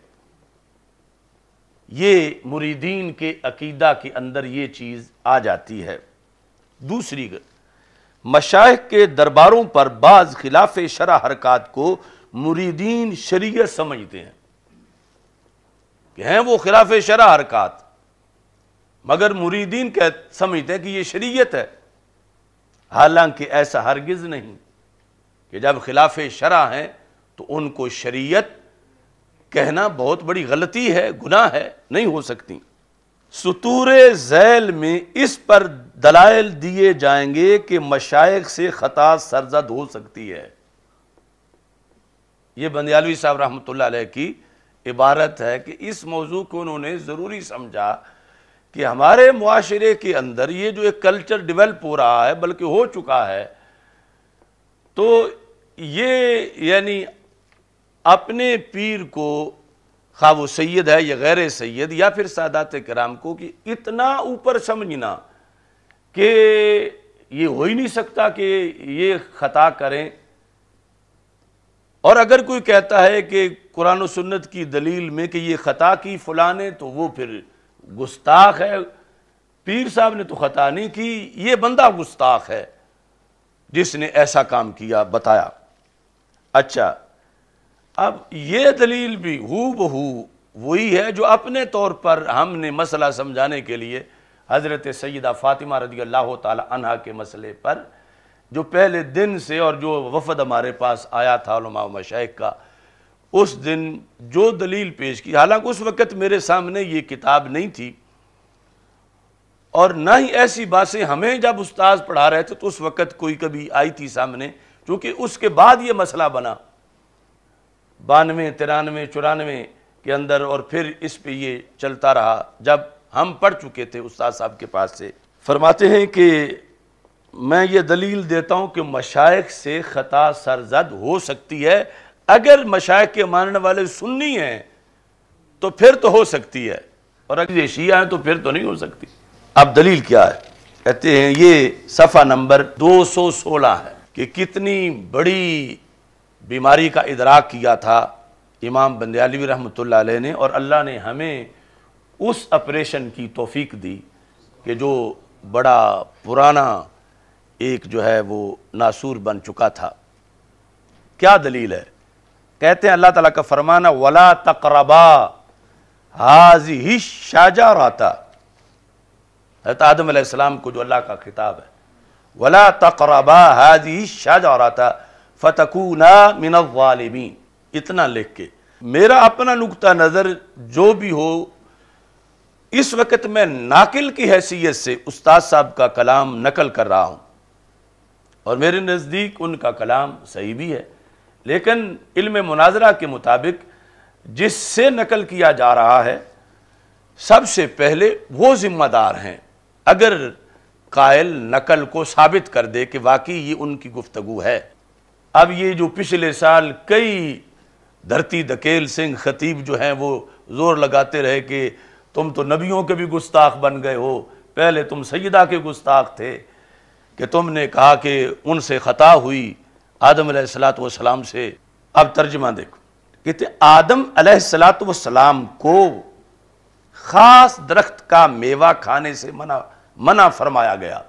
ये मुरीदीन के अकीदा के अंदर ये चीज़ आ जाती है दूसरी मशाइ के दरबारों पर बाज़ खिलाफ शरा हरकत को मुरीदीन शरीय समझते हैं हैं वो खिलाफ शरा हरकत मगर मुरीदीन कह समझते हैं कि ये शरीयत है हालांकि ऐसा हरगिज़ नहीं कि जब खिलाफ शरा हैं तो उनको शरीयत कहना बहुत बड़ी गलती है गुनाह है नहीं हो सकती सतूर जैल में इस पर दलाइल दिए जाएंगे कि मशाइ से ख़ता सरजद हो सकती है यह बंदयालवी साहब रहमत की इबारत है कि इस मौजू को उन्होंने ज़रूरी समझा कि हमारे माशरे के अंदर ये जो एक कल्चर डेवलप हो रहा है बल्कि हो चुका है तो ये यानी अपने पीर को खा वो सैद है या गैर सैद या फिर सादात कराम को कि इतना ऊपर समझना कि ये हो ही नहीं सकता कि ये ख़ता करें और अगर कोई कहता है कि कुरान सुन्नत की दलील में कि ये ख़ता की फलाने तो वो फिर गुस्ताख है पीर साहब ने तो ख़ता नहीं की ये बंदा गुस्ताख है जिसने ऐसा काम किया बताया अच्छा अब ये दलील भी हु बहू वही है जो अपने तौर पर हमने मसला समझाने के लिए हज़रत सैदा फ़ातिमा रजी अल्लाह तहा के मसले पर जो पहले दिन से और जो वफद हमारे पास आया था मशाइक का उस दिन जो दलील पेश की हालांकि उस वक़्त मेरे सामने ये किताब नहीं थी और ना ही ऐसी बातें हमें जब उस्ताद पढ़ा रहे थे तो उस वक़्त कोई कभी आई थी सामने क्योंकि उसके बाद ये मसला बना बानवे तिरानवे चौरानवे के अंदर और फिर इस पे ये चलता रहा जब हम पढ़ चुके थे उस्ताद साहब के पास से फरमाते हैं कि मैं ये दलील देता हूँ कि मशाइ से ख़ता सरजद हो सकती है अगर मशाइ के मानने वाले सुन्नी हैं तो फिर तो हो सकती है और अगर ये शिया हैं तो फिर तो नहीं हो सकती अब दलील क्या है कहते हैं ये सफ़ा नंबर 216 है कि कितनी बड़ी बीमारी का इदराक किया था इमाम बंदयालवी रहमत ने और अल्लाह ने हमें उस ऑपरेशन की तोफीक दी कि जो बड़ा पुराना एक जो है वो नासूर बन चुका था क्या दलील है कहते हैं अल्लाह ताला का फरमाना वला तकरबा हाजी ही शाजा राता हजरत आदम को जो अल्लाह का खिताब है वला तकरबा हाजी ही शाजा राता फतकूना मिनवालमीन इतना लिख के मेरा अपना नुकता नज़र जो भी हो इस वक्त मैं नाकिल की हैसियत से उस्ताद साहब का कलाम नकल कर रहा हूँ और मेरे नज़दीक उनका कलाम सही भी है लेकिन इल्म मुनाजरा के मुताबिक जिससे नकल किया जा रहा है सबसे पहले वो ज़िम्मेदार हैं अगर कायल नकल को साबित कर दे कि वाकई ये उनकी गुफ्तु है अब ये जो पिछले साल कई धरती धकेल सिंह खतीब जो हैं वो ज़ोर लगाते रहे कि तुम तो नबियों के भी गुस्ताख बन गए हो पहले तुम सैदा के गुस्ताख थे कि तुमने कहा कि उनसे ख़ता हुई आदम सलात वाम से अब तर्जमा देखो कहते आदम सलात को ख़ास दरख्त का मेवा खाने से मना मना फरमाया गया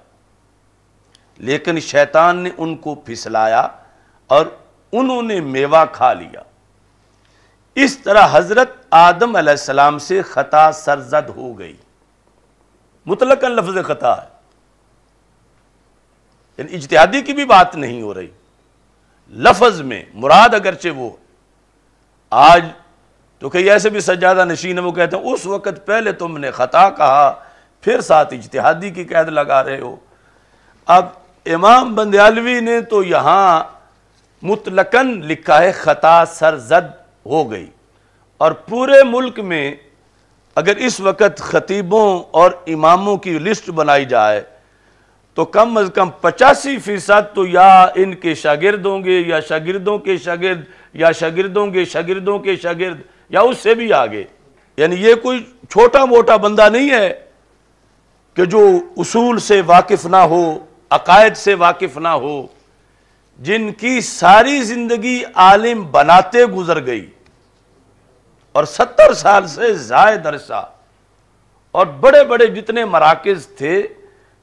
लेकिन शैतान ने उनको फिसलाया और उन्होंने मेवा खा लिया इस तरह हज़रत आदम अलैहिस्सलाम से ख़ता सरजद हो गई मुतलक लफ्ज ख़ता है यानी इजतहादी की भी बात नहीं हो रही लफज में मुराद अगरचे वो आज तो कई ऐसे भी सज्जादा नशीन वो कहते हैं उस वक़्त पहले तुमने ख़ता कहा फिर साथ इजतहादी की कैद लगा रहे हो अब इमाम बंदयालवी ने तो यहां मुतलकन लिखा है ख़ता सरजद हो गई और पूरे मुल्क में अगर इस वक्त ख़तीबों और इमामों की लिस्ट बनाई जाए तो कम अज़ कम पचासी फ़ीसद तो या इनके शागिर्द होंगे या शागिर्दों के शागिर्द या शागिर्दों के शागिर्दों के शागिर्द या उससे भी आगे यानी ये कोई छोटा मोटा बंदा नहीं है कि जो उसूल से वाकिफ़ ना हो अकायद से वाकिफ़ ना हो जिनकी सारी जिंदगी आलिम बनाते गुजर गई और सत्तर साल से जायद अरसा और बड़े बड़े जितने मराकज थे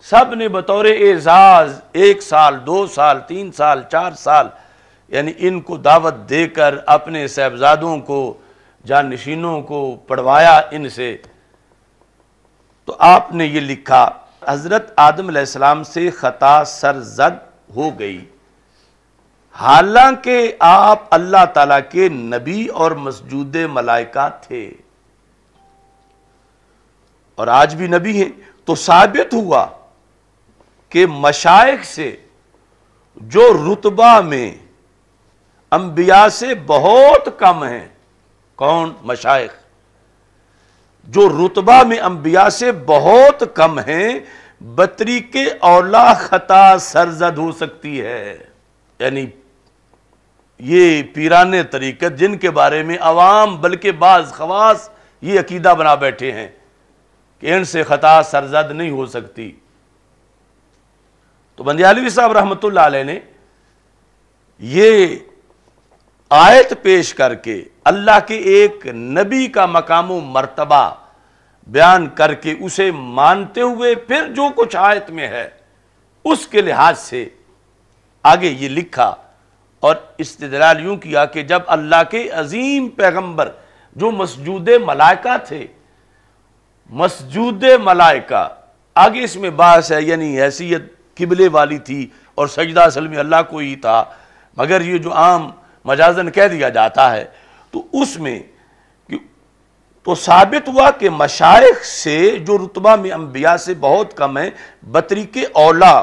सब ने बतौर एजाज एक साल दो साल तीन साल चार साल यानी इनको दावत देकर अपने साहबजादों को जानशीनों को पढ़वाया इनसे तो आपने ये लिखा हज़रत आदम सलाम से ख़ता सरजद हो गई हालांकि आप अल्लाह ताला के नबी और मसजूद मलाइका थे और आज भी नबी हैं तो साबित हुआ कि मशाइ से जो रुतबा में अंबिया से बहुत कम हैं कौन मशाइ जो रुतबा में अंबिया से बहुत कम हैं बतरी के औला खता सरजद हो सकती है यानी ये पीरान तरीक़त जिनके बारे में आवाम बल्कि बाज़ खवास ये अकीदा बना बैठे हैं कि इनसे ख़ता सरजद नहीं हो सकती तो बंदियालवी साहब रहमत ने ये आयत पेश करके अल्लाह के एक नबी का मकाम मरतबा बयान करके उसे मानते हुए फिर जो कुछ आयत में है उसके लिहाज से आगे ये लिखा और इस्तेदलाल यूं किया कि जब अल्लाह के अजीम पैगम्बर जो मसजूद मलाइका थे मसजूद मलाइका आगे इसमें बास है यानी हैसियत किबले वाली थी और सजदा असल में अल्लाह को ही था मगर ये जो आम मजाजन कह दिया जाता है तो उसमें तो साबित हुआ कि मशाइ से जो रुतबा में अम्बिया से बहुत कम है बतरीक औला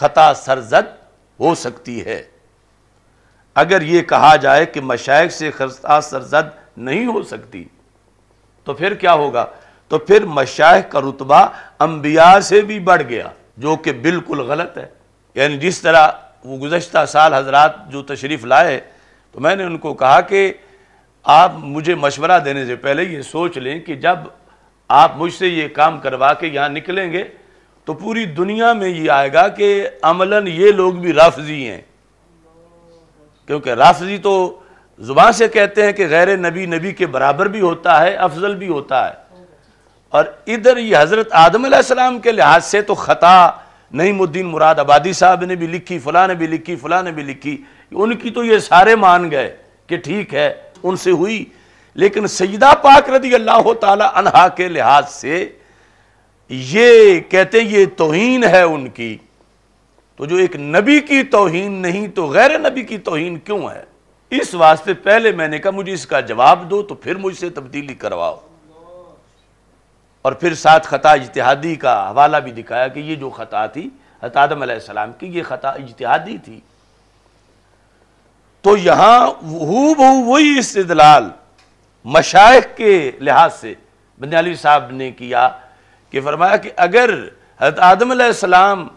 ख़ता सरजद हो सकती है अगर ये कहा जाए कि मशाइ से खस्ता सरजद नहीं हो सकती तो फिर क्या होगा तो फिर मशाइ का रुतबा अम्बिया से भी बढ़ गया जो कि बिल्कुल गलत है यानी जिस तरह वो गुज्त साल हजरात जो तशरीफ़ लाए तो मैंने उनको कहा कि आप मुझे मशवरा देने से पहले ये सोच लें कि जब आप मुझसे ये काम करवा के यहाँ निकलेंगे तो पूरी दुनिया में ये आएगा कि अमलन ये लोग भी रफजी हैं क्योंकि राफजी तो ज़ुबान से कहते हैं कि गैर नबी नबी के बराबर भी होता है अफजल भी होता है और इधर ये हज़रत आदम सलाम के लिहाज से तो ख़ता नईमुद्दीन मुराद आबादी साहब ने भी लिखी फ़लाँ ने भी लिखी फ़लाँ ने भी लिखी उनकी तो ये सारे मान गए कि ठीक है उनसे हुई लेकिन सईदा पाक रदी अल्लाह तहा के लिहाज से ये कहते ये तोहन है उनकी तो जो एक नबी की तोहन नहीं तो गैर नबी की तोहन क्यों है इस वास्ते पहले मैंने कहा मुझे इसका जवाब दो तो फिर मुझसे तब्दीली करवाओ और फिर साथ ख़ता इजतिहादी का हवाला भी दिखाया कि ये जो ख़ता थी हत आदम की ये ख़ता इजतहादी थी तो यहां हु बहू वही इस्तलाल मशाइ के लिहाज से बंदी साहब ने किया कि फरमाया कि अगर हत आदम सलाम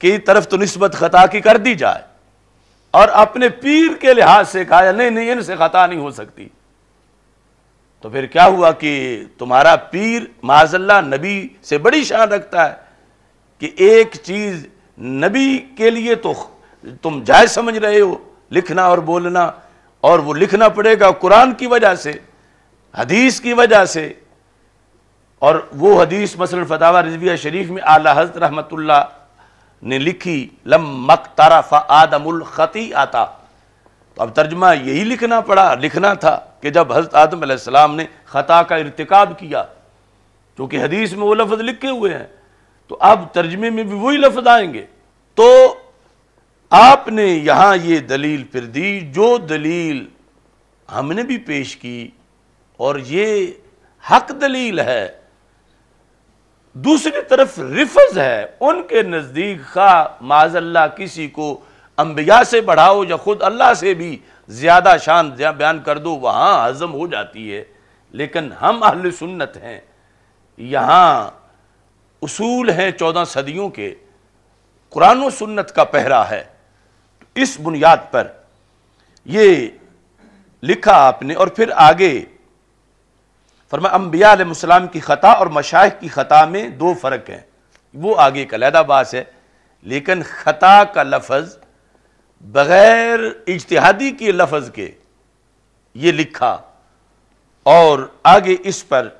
की तरफ तो नस्बत ख़ता की कर दी जाए और अपने पीर के लिहाज से कहा नहीं नहीं इनसे ख़ता नहीं हो सकती तो फिर क्या हुआ कि तुम्हारा पीर माजल्ला नबी से बड़ी शान रखता है कि एक चीज़ नबी के लिए तो तुम जाय समझ रहे हो लिखना और बोलना और वो लिखना पड़ेगा कुरान की वजह से हदीस की वजह से और वो हदीस मसल फतावा रजविया शरीफ में आला हजरत रहमतुल्ला ने लिखी लम मक तारफ आदमुल खती आता तो अब तर्जमा यही लिखना पड़ा लिखना था कि जब हजरत आदम आसमाम ने ख़ता का इरतकब किया क्योंकि हदीस में वो लफ्ज़ लिखे हुए हैं तो अब तर्जमे में भी वही लफ्ज़ आएंगे तो आपने यहां ये दलील फिर दी जो दलील हमने भी पेश की और ये हक दलील है दूसरी तरफ रिफज है उनके नज़दीक खा माजल्ला किसी को अम्बिया से बढ़ाओ या ख़ुद अल्लाह से भी ज़्यादा शान बयान कर दो वहाँ हज़म हो जाती है लेकिन हम अहल सुन्नत हैं यहाँ उसूल हैं चौदह सदियों के कुरान सुन्नत का पहरा है इस बुनियाद पर ये लिखा आपने और फिर आगे फरमा अम्बिया आलम की ख़ता और मशाइ की ख़ता में दो फ़र्क हैं वो आगे एक लहदा बास है लेकिन ख़ता का लफज बग़ैर इजतहादी के लफज के ये लिखा और आगे इस पर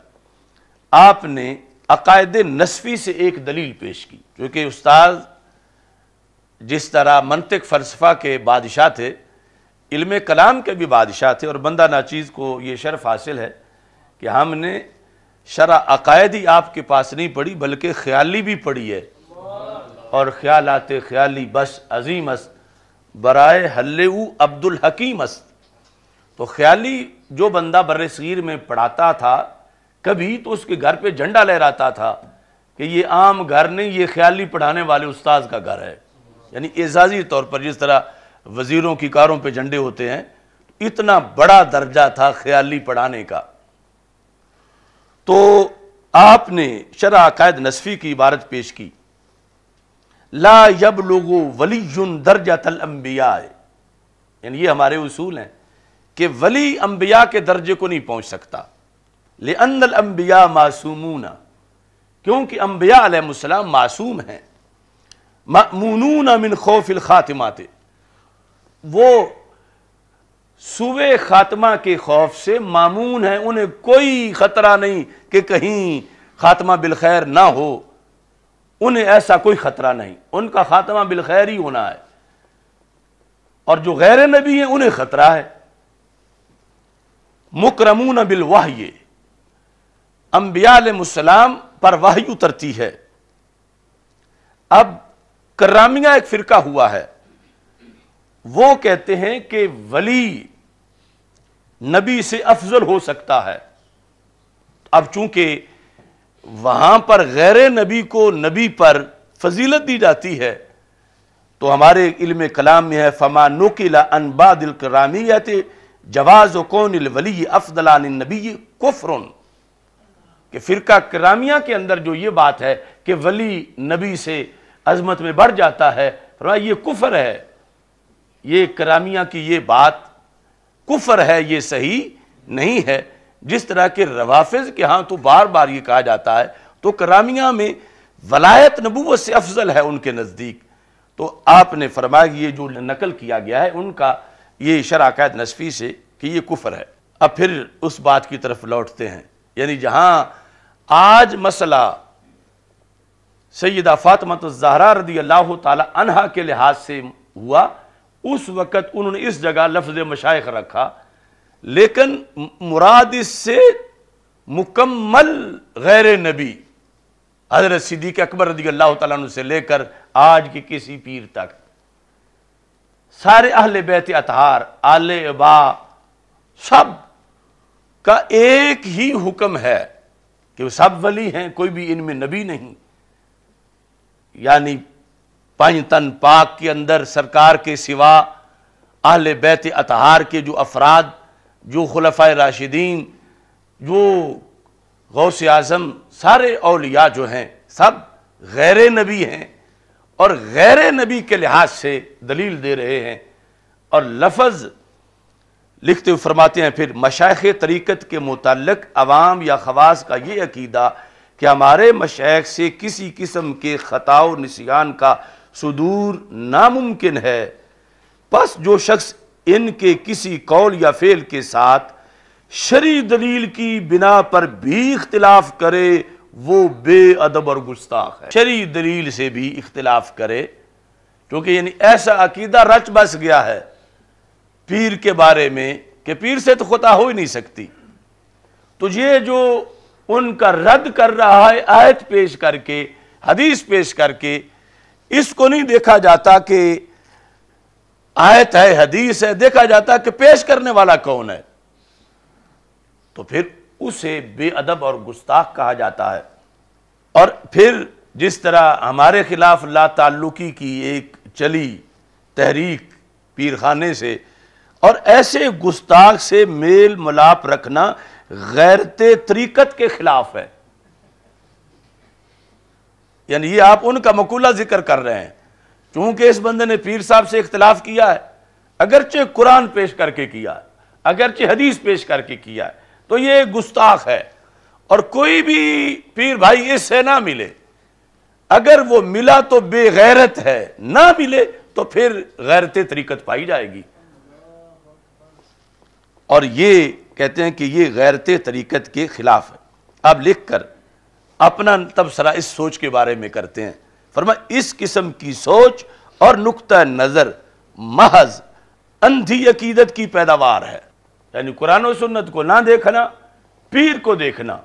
आपने अकायद नसफ़ी से एक दलील पेश की क्योंकि उस्ताद जिस तरह मनतक फ़लसफ़ा के बादशाह थे इल्म कलाम के भी बादशाह थे और बंदा नाचीज़ को ये शर्फ हासिल है कि हमने शरा अकायदी आपके पास नहीं पड़ी बल्कि ख्याली भी पड़ी है और ख्याल आते ख्याली बस अजीम अस्त बराए हल्ले अब्दुल हकीम अस्त तो ख्याली जो बंदा बर में पढ़ाता था कभी तो उसके घर पे झंडा लहराता था कि ये आम घर नहीं ये ख्याली पढ़ाने वाले उस्ताद का घर है यानी एजाजी तौर पर जिस तरह वज़ीरों की कारों पे झंडे होते हैं इतना बड़ा दर्जा था ख्याली पढ़ाने का तो आपने शरा कैद नसफ़ी की इबारत पेश की ला यब लोगो वली दर्जा तल अम्बिया यानी ये हमारे उसूल हैं कि वली अम्बिया के दर्जे को नहीं पहुंच सकता ले अंदल अम्बिया ना क्योंकि अम्बिया अलैहिस्सलाम मासूम हैं ना मिन खौफिल ख़ातिमाते वो सुबह खात्मा के खौफ से मामून है उन्हें कोई खतरा नहीं कि कहीं खात्मा बिलखैर ना हो उन्हें ऐसा कोई खतरा नहीं उनका खात्मा बिलखैर ही होना है और जो गैर नबी हैं उन्हें खतरा है मुकरमून बिल वाह्य मुसलाम पर वाहि उतरती है अब करामिया एक फ़िरका हुआ है वो कहते हैं कि वली नबी से अफजल हो सकता है अब चूंकि वहां पर गैर नबी को नबी पर फजीलत दी जाती है तो हमारे इल्म कलाम में है फमा नोकिला अनबादिल करामियत जवाज कौन वली अफदलान नबी कुफरन कि फ़िरका करामिया के अंदर जो ये बात है कि वली नबी से अजमत में बढ़ जाता है ये कुफर है ये करामिया की ये बात कुफर है ये सही नहीं है जिस तरह के रवाफिज के हाँ तो बार बार ये कहा जाता है तो करामिया में वलायत नबूत से अफजल है उनके नज़दीक तो आपने फरमाया ये जो नकल किया गया है उनका ये शराकत नसफ़ी से कि ये कुफर है अब फिर उस बात की तरफ लौटते हैं यानी जहाँ आज मसला सैदा फ़ातमत जहरा रदी अल्लाह तहा के लिहाज से हुआ उस वक़्त उन्होंने इस जगह लफ्ज़ मशाइ रखा लेकिन मुराद इससे मुकम्मल गैर नबी हजरत सिद्दीक अकबर रदी अल्लाह तु से लेकर आज के किसी पीर तक सारे अहल बैत अतहार आल बा सब का एक ही हुक्म है कि सब वली हैं कोई भी इनमें नबी नहीं यानी पाँच तन पाक के अंदर सरकार के सिवा अहल बैत अतहार के जो अफराद जो खलफा राशिदीन जो गौस आज़म सारे अलिया जो हैं सब गैर नबी हैं और गैर नबी के लिहाज से दलील दे रहे हैं और लफज लिखते हुए फरमाते हैं फिर मशाख तरीक़त के मुतल अवाम या खवास का ये अकीदा कि हमारे मशाख से किसी किस्म के ख़ता नसीान का सुदूर नामुमकिन है बस जो शख्स इनके किसी कौल या फेल के साथ शरी दलील की बिना पर भी इख्तिलाफ करे वो बेअदब और गुस्ताख है शरी दलील से भी इख्तिलाफ करे क्योंकि यानी ऐसा अकीदा रच बस गया है पीर के बारे में कि पीर से तो खुता हो ही नहीं सकती तो ये जो उनका रद्द कर रहा है आयत पेश करके हदीस पेश करके इसको नहीं देखा जाता कि आयत है हदीस है देखा जाता कि पेश करने वाला कौन है तो फिर उसे बेअदब और गुस्ताख कहा जाता है और फिर जिस तरह हमारे खिलाफ ला ताल्लुकी की एक चली तहरीक पीरखाने से और ऐसे गुस्ताख से मेल मलाप रखना गैरत तरीकत के खिलाफ है यानी ये आप उनका मकूला जिक्र कर रहे हैं क्योंकि इस बंदे ने पीर साहब से इख्तलाफ किया है अगरचे कुरान पेश करके किया है अगरचे हदीस पेश करके किया है तो ये गुस्ताख है और कोई भी पीर भाई इससे ना मिले अगर वो मिला तो बेगैरत है ना मिले तो फिर गैरत तरीकत पाई जाएगी और ये कहते हैं कि ये गैरत तरीकत के खिलाफ है अब लिख कर अपना तबसरा इस सोच के बारे में करते हैं फरमा इस किस्म की सोच और नुकता नज़र महज अंधी अकीदत की पैदावार है यानी कुरान सुन्नत को ना देखना पीर को देखना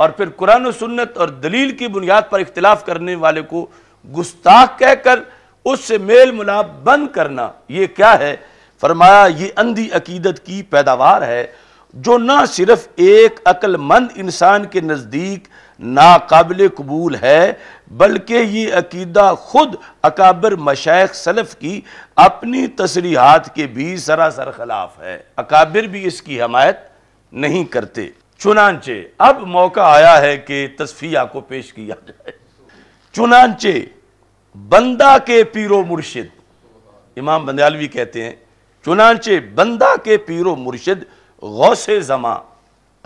और फिर कुरान सुन्नत और दलील की बुनियाद पर इख्तलाफ करने वाले को गुस्ताख कहकर उससे मेल मिलाप बंद करना यह क्या है फरमाया ये अंधी अकीदत की पैदावार है जो ना सिर्फ एक अक्लमंद इंसान के नज़दीक नाकबिल कबूल है बल्कि ये अकीदा ख़ुद अकाबर मशाक सलफ़ की अपनी तसरीहत के भी सरासर खिलाफ है अकाबिर भी इसकी हमायत नहीं करते चुनानचे अब मौका आया है कि तस्फिया को पेश किया जाए चुनानचे बंदा के पीरो मुर्शिद इमाम बंदयालवी कहते हैं चुनानचे बंदा के पीरो मुर्शिद गौसे जमा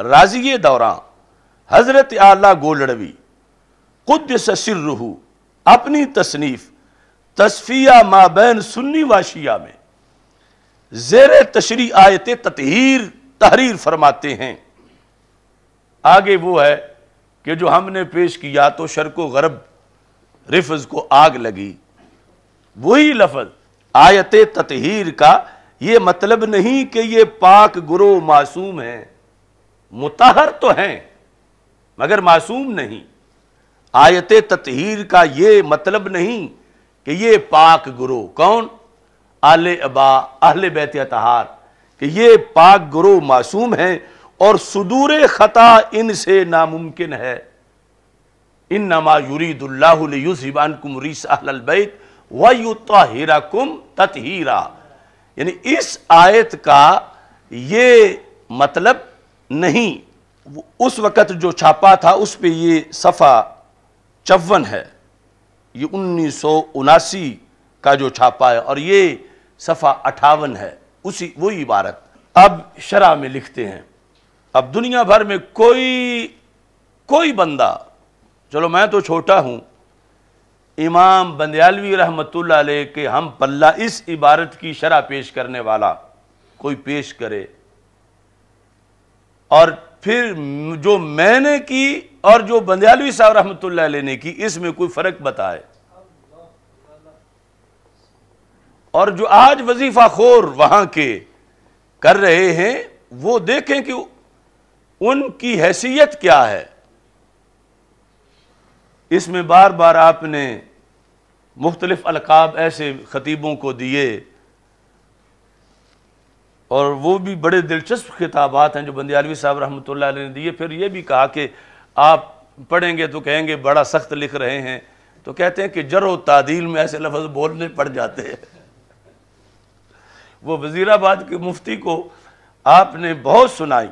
राजी दौरान हज़रत आला गोलड़वी खुद सिर्रहू अपनी तसनीफ़ तस्फिया माबैन सुन्नी वाशिया में जेर तशरी आयत ततहीर तहरीर फरमाते हैं आगे वो है कि जो हमने पेश किया तो शर्क गरब रिफज को आग लगी वही लफज आयत ततहीर का यह मतलब नहीं कि ये पाक गुरो मासूम है मुताहर तो हैं मगर मासूम नहीं आयत ततहीर का ये मतलब नहीं कि ये पाक गुरो कौन आल अबा आहल बैत तहार कि ये पाक गुरो मासूम हैं और सुदूर ख़ता इनसे नामुमकिन है इन नमा युरीदुल्लासिबान कुमरीस अहलबैत वयुताहिरा कुम ततहीरा यानी इस आयत का ये मतलब नहीं उस वक़्त जो छापा था उस पर ये सफ़ा चौवन है ये उन्नीस सौ उनासी का जो छापा है और ये सफ़ा अठावन है उसी वही इबारत अब शरा में लिखते हैं अब दुनिया भर में कोई कोई बंदा चलो मैं तो छोटा हूँ इमाम बंदयालवी रहमत के हम पल्ला इस इबारत की शराह पेश करने वाला कोई पेश करे और फिर जो मैंने की और जो बंदयालवी साहब रहमत ने की इसमें कोई फ़र्क बताए और जो आज वजीफ़ा खोर वहां के कर रहे हैं वो देखें कि उनकी हैसियत क्या है इसमें बार बार आपने मुख्तलिफ़ अलकाब ऐसे ख़तीबों को दिए और वो भी बड़े दिलचस्प खिताबात हैं जो बंदियालवी साहब रहमत ला ने दिए फिर ये भी कहा कि आप पढ़ेंगे तो कहेंगे बड़ा सख्त लिख रहे हैं तो कहते हैं कि जर तादील में ऐसे लफ्ज़ बोलने पड़ जाते हैं वो वजीराबाद के मुफ्ती को आपने बहुत सुनाई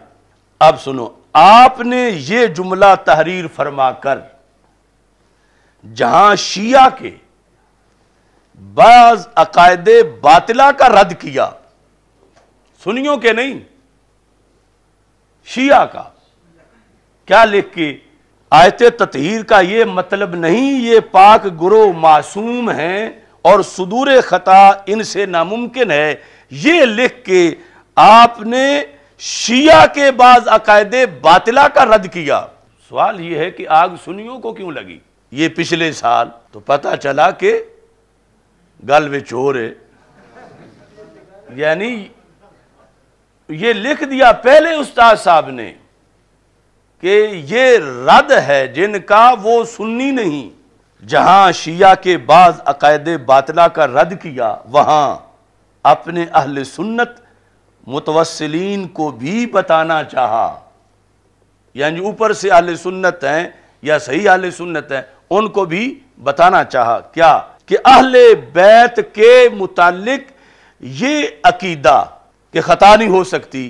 अब सुनो आपने ये जुमला तहरीर फरमाकर जहां शिया के बाज अकायदे बातिला का रद्द किया सुनियों के नहीं शिया का क्या लिख के आयत ततहीर का ये मतलब नहीं ये पाक गुरो मासूम हैं और सुदूर ख़ता इनसे नामुमकिन है ये लिख के आपने शिया के बाद अकायदे बातिला का रद्द किया सवाल ये है कि आग सुनियों को क्यों लगी ये पिछले साल तो पता चला कि गल विचोर है यानी ये लिख दिया पहले उस्ताद साहब ने कि ये रद है जिनका वो सुन्नी नहीं जहां शिया के बाद अकायद बातला का रद किया वहां अपने अहल सुन्नत मुतवसलिन को भी बताना चाहा यानी ऊपर से अहल सुन्नत हैं या सही अहल सुन्नत हैं उनको भी बताना चाहा क्या कि अहल बैत के मुतालिक ये अकीदा कि ख़ता नहीं हो सकती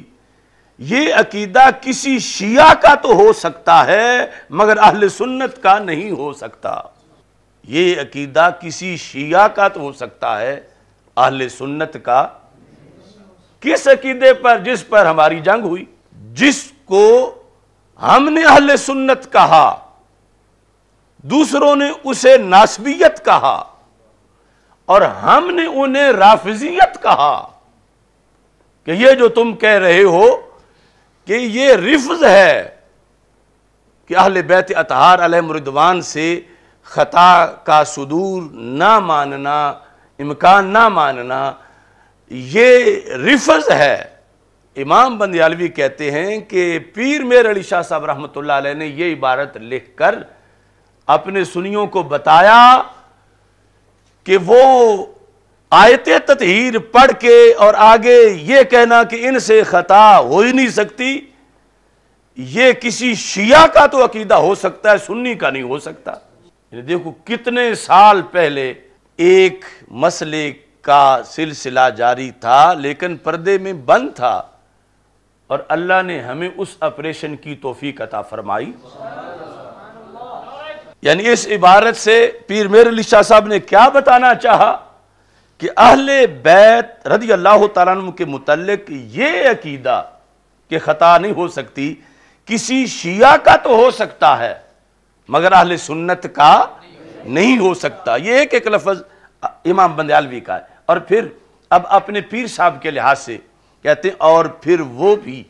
ये अकीदा किसी शिया का तो हो सकता है मगर अहल सुन्नत का नहीं हो सकता ये अकीदा किसी शिया का तो हो सकता है अहल सुन्नत का किस अकीदे पर जिस पर हमारी जंग हुई जिसको हमने अहल सुन्नत कहा दूसरों ने उसे नासबियत कहा और हमने उन्हें राफजियत कहा कि ये जो तुम कह रहे हो कि ये रिफ्ज है कि अहल बैत अतहार अलहमरदवान से ख़ता का सदूर ना मानना इम्कान ना मानना ये रिफज है इमाम बंदयालवी कहते हैं कि पीर मेर अली शाह साहब रहमत ने यह इबारत लिख कर अपने सुनियों को बताया कि वो आयत ततहीर पढ़ के और आगे ये कहना कि इनसे ख़ता हो ही नहीं सकती ये किसी शिया का तो अकीदा हो सकता है सुन्नी का नहीं हो सकता देखो कितने साल पहले एक मसले का सिलसिला जारी था लेकिन पर्दे में बंद था और अल्लाह ने हमें उस ऑपरेशन की तोफ़ी अता फरमाई यानी इस इबारत से पीर मेर अली शाह साहब ने क्या बताना चाहा कि अहल बैत रदी अल्लाह तुम के मतलब ये अकीदा कि ख़ता नहीं हो सकती किसी शिया का तो हो सकता है मगर अहल सुन्नत का नहीं हो सकता ये एक एक लफज इमाम बंदयालवी का है और फिर अब अपने पीर साहब के लिहाज से कहते हैं और फिर वो भी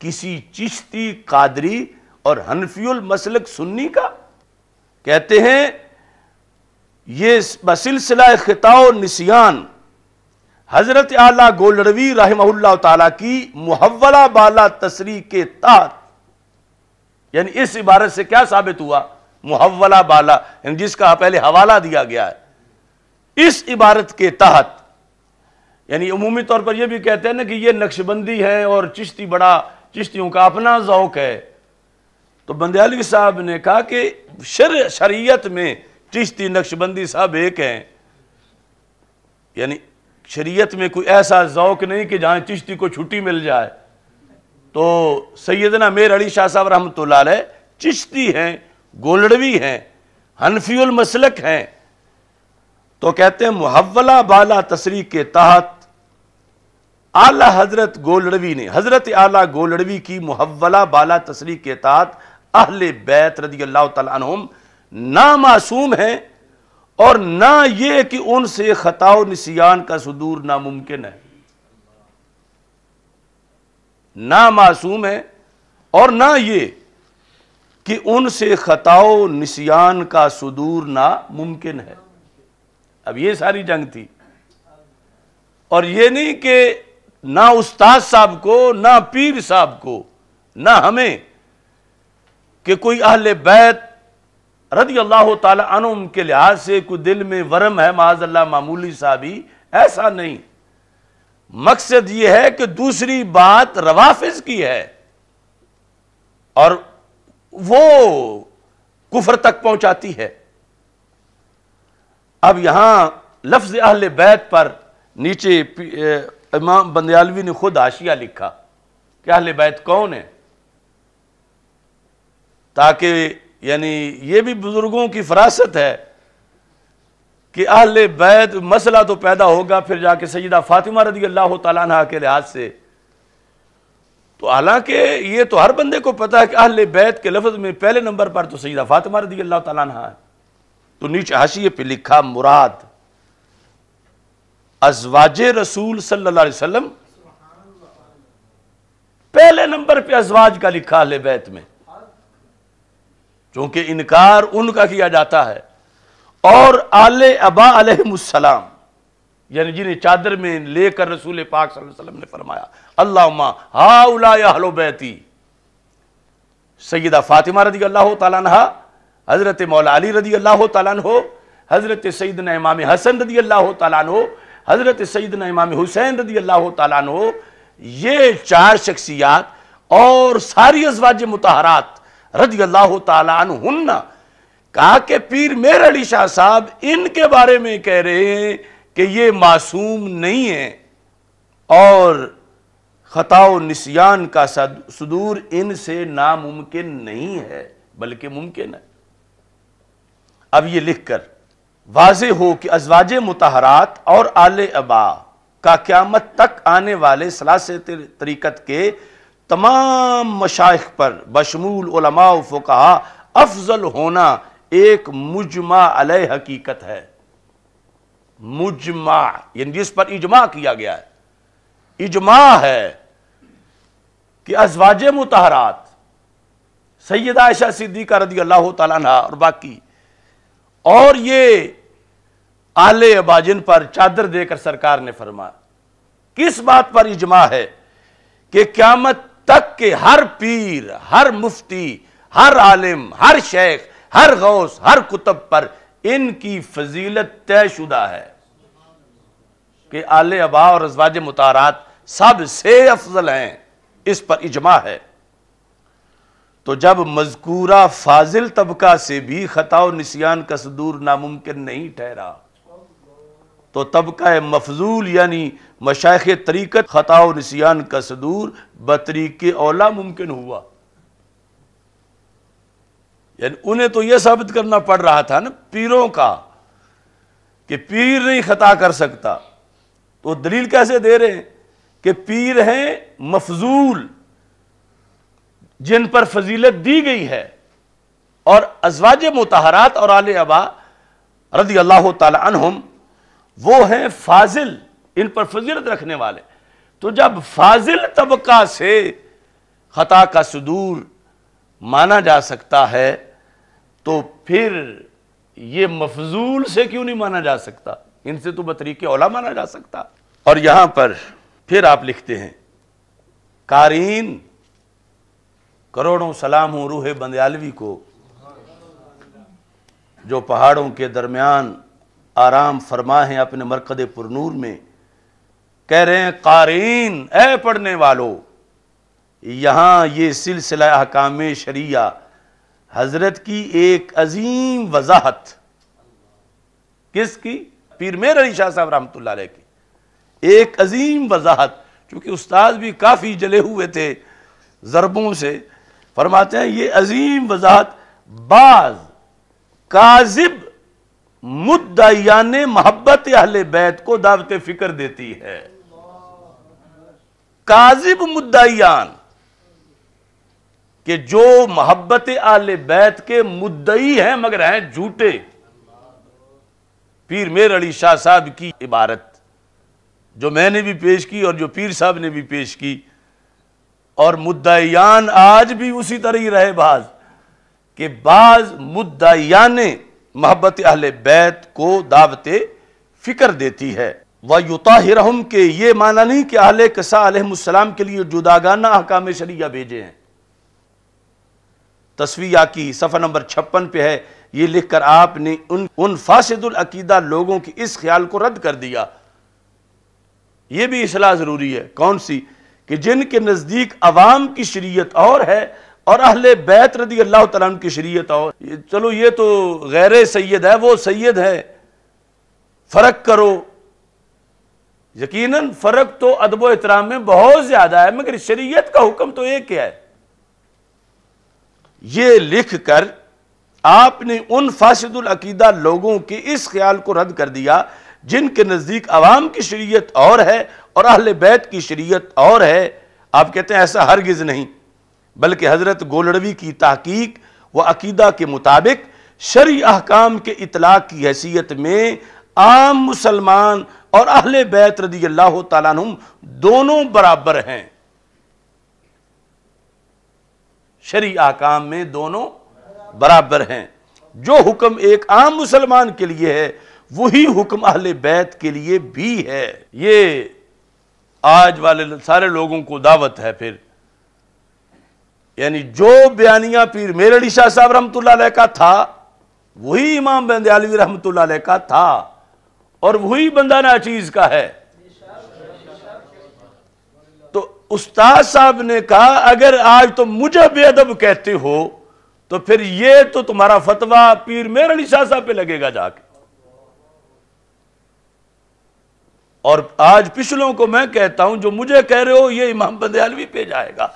किसी चिश्ती कादरी और हनफियल मसलक सुन्नी का कहते हैं ये बसिलसिला खिताओ नसियान हज़रत आला गोलरवी रहमल्ला ताला की मुहवला बाला तसरी के तहत यानी इस इबारत से क्या साबित हुआ मुहवला बाला यानी जिसका पहले हवाला दिया गया है इस इबारत के तहत यानी अमूमी तौर पर यह भी कहते हैं ना कि यह नक्शबंदी है और चिश्ती बड़ा चिश्तियों का अपना जौक है तो बंदयाली साहब ने कहा कि शर शरीयत में चिश्ती नक्शबंदी सब एक हैं यानी शरीयत में कोई ऐसा ज़ौक नहीं कि जहाँ चिश्ती को छुट्टी मिल जाए तो सैदना मेर अली शाह साहब रहमत चिश्ती हैं गोलड़वी हैं हनफील मसलक हैं तो कहते हैं मुहवला बाला तसरी के तहत आला हजरत गोलड़वी ने हजरत आला गोलड़वी की मुहवला बाला तसरी के तहत अहले बैत रदी अल्लाह तुम ना मासूम हैं और ना ये कि उनसे खताओ निसियान का सदूर नामुमकिन है ना मासूम है और ना ये कि उनसे खताओ निसियान का सदूर नामुमकिन है अब ये सारी जंग थी और ये नहीं कि ना उस्ताद साहब को ना पीर साहब को ना हमें कि कोई अहले बैत रदी अल्लाह तुम के लिहाज से कोई दिल में वरम है माजल्ला मामूली सा भी ऐसा नहीं मकसद यह है कि दूसरी बात रवाफिज की है और वो कुफर तक पहुंचाती है अब यहां लफ्ज अहल बैत पर नीचे इमाम बंदयालवी ने खुद आशिया लिखा कि अहल बैत कौन है ताकि यानी ये भी बुज़ुर्गों की फरासत है कि अहल बैत मसला तो पैदा होगा फिर जाके सईदा फातिमा रदी अल्लाह तला के लिहाज से तो हालांकि ये तो हर बंदे को पता है कि अहल बैत के लफ्ज़ में पहले नंबर पर तो सईदा फातिमा रदी अल्लाह तला है तो नीचे हाशिए पे लिखा मुराद अजवाज रसूल सल्लाम पहले नंबर पर अजवाज का लिखा अहल बैत में चूंकि इनकार उनका किया जाता है और आल अबा अलहसलाम यानी जिन्हें चादर में लेकर रसूल पाक सल्लम ने फरमाया अल्लाह हा उला बैती सईदा फातिमा रदी अल्लाह तला हज़रत मौला अली रदी अल्लाह तला हो हज़रत न इमाम हसन रदी अल्लाह तला हो हज़रत न इमाम हुसैन रदी अल्लाह तला हो ये चार शख्सियात और सारी अजवाज मतहरात रजी अल्लाह तुन्ना कहा कि पीर मेर अली शाह साहब इनके बारे में कह रहे हैं कि ये मासूम नहीं है और ख़ताओ नसियान का सदूर इनसे नामुमकिन नहीं है बल्कि मुमकिन है अब ये लिख कर वाज हो कि अजवाज मतहरात और आले अबा का क्यामत तक आने वाले सलासे तरीकत के तमाम मशाइ पर बशमूल कहा अफजल होना एक मुजमा अल हकीकत है मुजमा यानी जिस पर इजमा किया गया है इजमा है कि अजवाज मतहरात सैयद आयशा सिद्दीका रदी अल्लाह तला और बाकी और ये आले अबाजिन पर चादर देकर सरकार ने फरमा किस बात पर इजमा है कि क्यामत तक के हर पीर हर मुफ्ती हर आलिम हर शेख हर गौस हर कुतब पर इनकी फजीलत तयशुदा है कि आल अबा और अजवाज मुतारात सबसे अफजल हैं इस पर इजमा है तो जब मजकूरा फाजिल तबका से भी खता नसियान का सदूर नामुमकिन नहीं ठहरा तो तबका मफजूल यानी मशाख तरीक़त ख़ता नसीान का सदूर बतरीके ओला मुमकिन हुआ यानी उन्हें तो यह साबित करना पड़ रहा था ना पीरों का कि पीर नहीं ख़ता कर सकता तो दलील कैसे दे रहे हैं कि पीर हैं मफजूल जिन पर फजीलत दी गई है और अजवाज मतहरात और आल अबा रदी अल्लाह तुम वो हैं फाजिल इन पर फजीलत रखने वाले तो जब फाजिल तबका से ख़ता का सदूर माना जा सकता है तो फिर ये मफजूल से क्यों नहीं माना जा सकता इनसे तो बतरीके ओला माना जा सकता और यहां पर फिर आप लिखते हैं कारीन करोड़ों सलाम हूँ रूह बंदयालवी को जो पहाड़ों के दरमियान आराम फरमा है अपने मरकद पुरनूर में कह रहे हैं कारीन ए पढ़ने वालों यहां ये सिलसिला अहकाम शरिया हजरत की एक अजीम वजाहत किसकी पीर मेर अली शाह साहब रहमतुल्लाह की एक अजीम वजाहत क्योंकि उस्ताद भी काफ़ी जले हुए थे ज़रबों से फरमाते हैं ये अजीम वजाहत बाज काजिब मुद्दयान मोहब्बत अहले बैत को दावत फ़िक्र देती है काजिब मुद्दयान कि जो मोहब्बत आले बैत के मुद्दई हैं मगर हैं झूठे पीर मेर अली शाह साहब की इबारत जो मैंने भी पेश की और जो पीर साहब ने भी पेश की और मुद्दयान आज भी उसी तरह ही रहे बाज के बाज मुद्दयान मोहब्बत आले बैत को दावते फिक्र देती है व रहम के ये माना नहीं कि अहल कसा आलम के लिए जुदागाना अहकाम शरिया भेजे हैं तस्वीया की सफर नंबर छप्पन पे है ये लिखकर आपने उन उन फासदुलअकीदा लोगों के इस ख्याल को रद्द कर दिया ये भी असलाह ज़रूरी है कौन सी कि जिनके नज़दीक अवाम की शरीय और है और अहल बैत रदी अल्लाह तम की शरीय और चलो ये तो गैर सैद है वो सैद है फ़र्क करो यकीनन फ़र्क तो अदब एहतराम में बहुत ज़्यादा है मगर शरीयत का हुक्म तो एक है ये लिख कर आपने उन फासदुलअकीदा लोगों के इस ख्याल को रद्द कर दिया जिनके नज़दीक आवाम की शरीयत और है और अहल बैत की शरीयत और है आप कहते हैं ऐसा हरगिज़ नहीं बल्कि हज़रत गोलड़वी की तहकीक व अकीदा के मुताबिक शरी अहकाम के इतलाक़ की हैसियत में आम मुसलमान और अहले बैत रदी अल्लाह तुम दोनों बराबर हैं शरी आकाम में दोनों बराबर हैं जो हुक्म एक आम मुसलमान के लिए है वही हुक्म अहल बैत के लिए भी है ये आज वाले सारे लोगों को दावत है फिर यानी जो बयानिया पीर मेरड़ी शाह साहब रहमत का था वही इमाम बंदयालवी रहमत का था और वही बंदा चीज का है तो उस्ताद साहब ने कहा अगर आज तुम तो मुझे बेअदब कहते हो तो फिर ये तो तुम्हारा फतवा पीर मेर अली शाह साहब पे लगेगा जाके और आज पिछलों को मैं कहता हूं जो मुझे कह रहे हो ये इमाम बंदयालवी पे जाएगा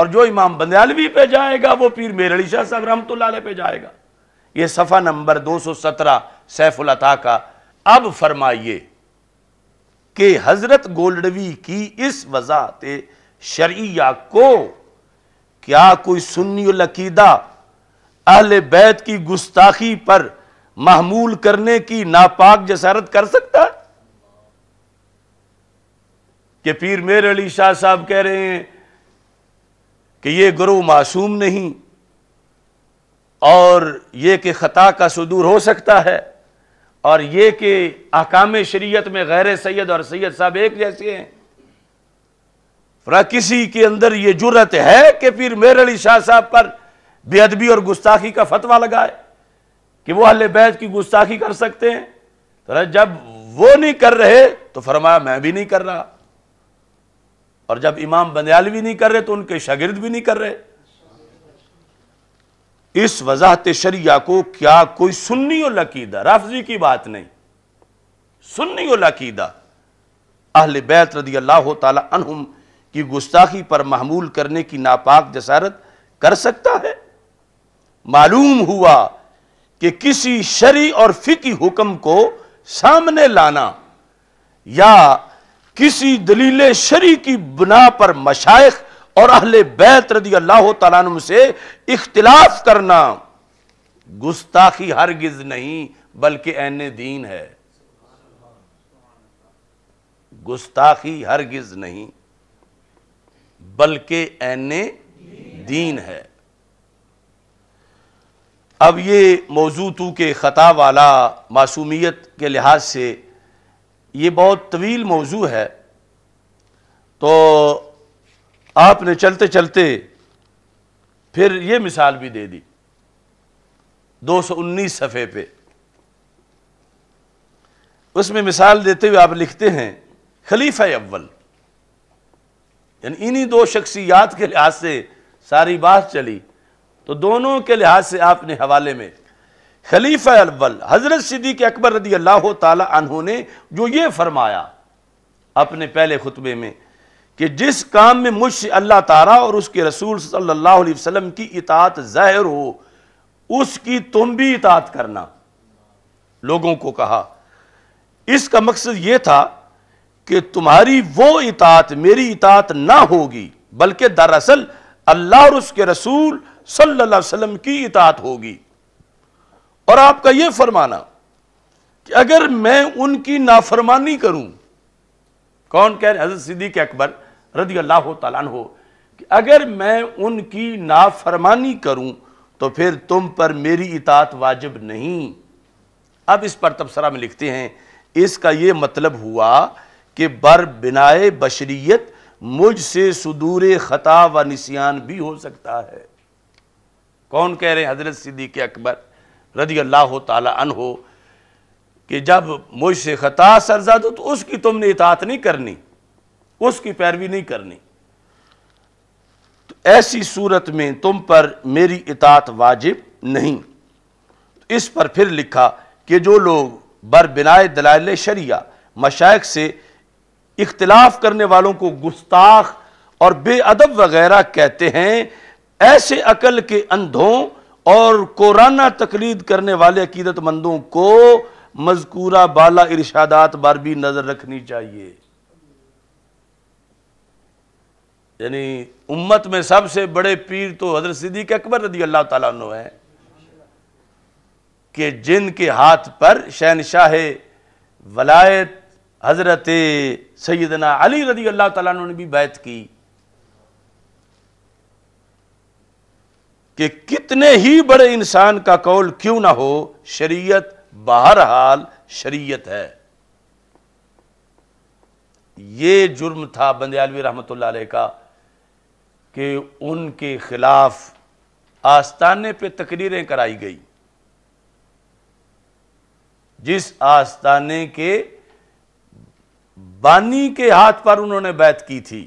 और जो इमाम बंदयालवी पे जाएगा वो पीर मेर अली शाह साहब रहमत पे जाएगा ये सफ़ा नंबर दो सौ सत्रह सैफुल अता का अब फरमाइए कि हजरत गोल्डवी की इस वजात शरिया को क्या कोई सुन्नी लकीदा अहल बैत की गुस्ताखी पर महमूल करने की नापाक जसारत कर सकता है कि पीर मेर अली शाह साहब कह रहे हैं कि ये गुरु मासूम नहीं और ये कि ख़ता का सुदूर हो सकता है और ये कि अहकाम शरीयत में गैर सैयद और सैयद साहब एक जैसे हैं फरा किसी के अंदर ये जुरत है कि फिर मेर अली शाह साहब पर बेअदबी और गुस्ताखी का फतवा लगाए कि वो अल बैद की गुस्ताखी कर सकते हैं तो जब वो नहीं कर रहे तो फरमाया मैं भी नहीं कर रहा और जब इमाम भी नहीं कर रहे तो उनके शागिर्द भी नहीं कर रहे इस वजाहत शरिया को क्या कोई सुन्नी लकीदा राफजी की बात नहीं सुन्नी लकीदा अहल बैत रदी अल्लाह तुम की गुस्ताखी पर महमूल करने की नापाक जसारत कर सकता है मालूम हुआ कि किसी शरी और फिकी हुक्म को सामने लाना या किसी दलील शरी की बुना पर मशाइ और अहल बैत रदी अल्लाह तुम से इख्तलाफ करना गुस्ताखी हरगिज नहीं बल्कि एन दीन है गुस्ताखी हरगिज नहीं बल्कि एन दीन है अब ये मौजू तू के ख़ता वाला मासूमियत के लिहाज से ये बहुत तवील मौजू है तो आपने चलते चलते फिर ये मिसाल भी दे दी 219 सफ़े पे उसमें मिसाल देते हुए आप लिखते हैं खलीफा अव्वल यानी इन्हीं दो शख्सियात के लिहाज से सारी बात चली तो दोनों के लिहाज से आपने हवाले में खलीफा अव्वल हज़रत सिद्दीक अकबर रदी अल्लाह तहों ने जो ये फरमाया अपने पहले खुतबे में कि जिस काम में मुझसे अल्लाह तारा और उसके रसूल सल्लल्लाहु अलैहि वसल्लम की इतात ज़ाहिर हो उसकी तुम भी इतात करना लोगों को कहा इसका मकसद ये था कि तुम्हारी वो इतात मेरी इतात ना होगी बल्कि दरअसल अल्लाह और उसके रसूल सल्लल्लाहु अलैहि वसल्लम की इतात होगी और आपका यह फरमाना कि अगर मैं उनकी नाफरमानी करूं कौन कह रहे हजरत सिद्दीक अकबर रदी अल्लाह तन हो कि अगर मैं उनकी नाफरमानी करूं तो फिर तुम पर मेरी इतात वाजिब नहीं अब इस पर तबसरा में लिखते हैं इसका यह मतलब हुआ कि बर बिनाए बशरीत मुझसे सुदूर ख़ता व निशान भी हो सकता है कौन कह रहे हैं हजरत सिद्दीक अकबर रदी अल्लाह तन हो कि जब मुझसे ख़ता सरजा दो तो उसकी तुमने इतात नहीं करनी उसकी पैरवी नहीं करनी तो ऐसी सूरत में तुम पर मेरी इतात वाजिब नहीं तो इस पर फिर लिखा कि जो लोग बर बिनाए दलाल शरिया मशाक से इख्तलाफ करने वालों को गुस्ताख और बेअदब वगैरह कहते हैं ऐसे अकल के अंधों और कोराना तकलीद करने वाले अकीदतमंदों को मजकूरा बाला इर्शादात बार भी नज़र रखनी चाहिए यानी उम्मत में सबसे बड़े पीर तो हजरत सिद्दीक अकबर रदी अल्लाह तु हैं कि जिनके हाथ पर शहनशाह वलायत हजरत सैदना अली रदी अल्लाह तु ने भी बैत की कि कितने ही बड़े इंसान का कौल क्यों ना हो शरीयत बहरहाल शरीयत है ये जुर्म था बंदयालवी रहमत का कि उनके खिलाफ आस्ताने पे तकरीरें कराई गई जिस आस्ताने के बानी के हाथ पर उन्होंने बैत की थी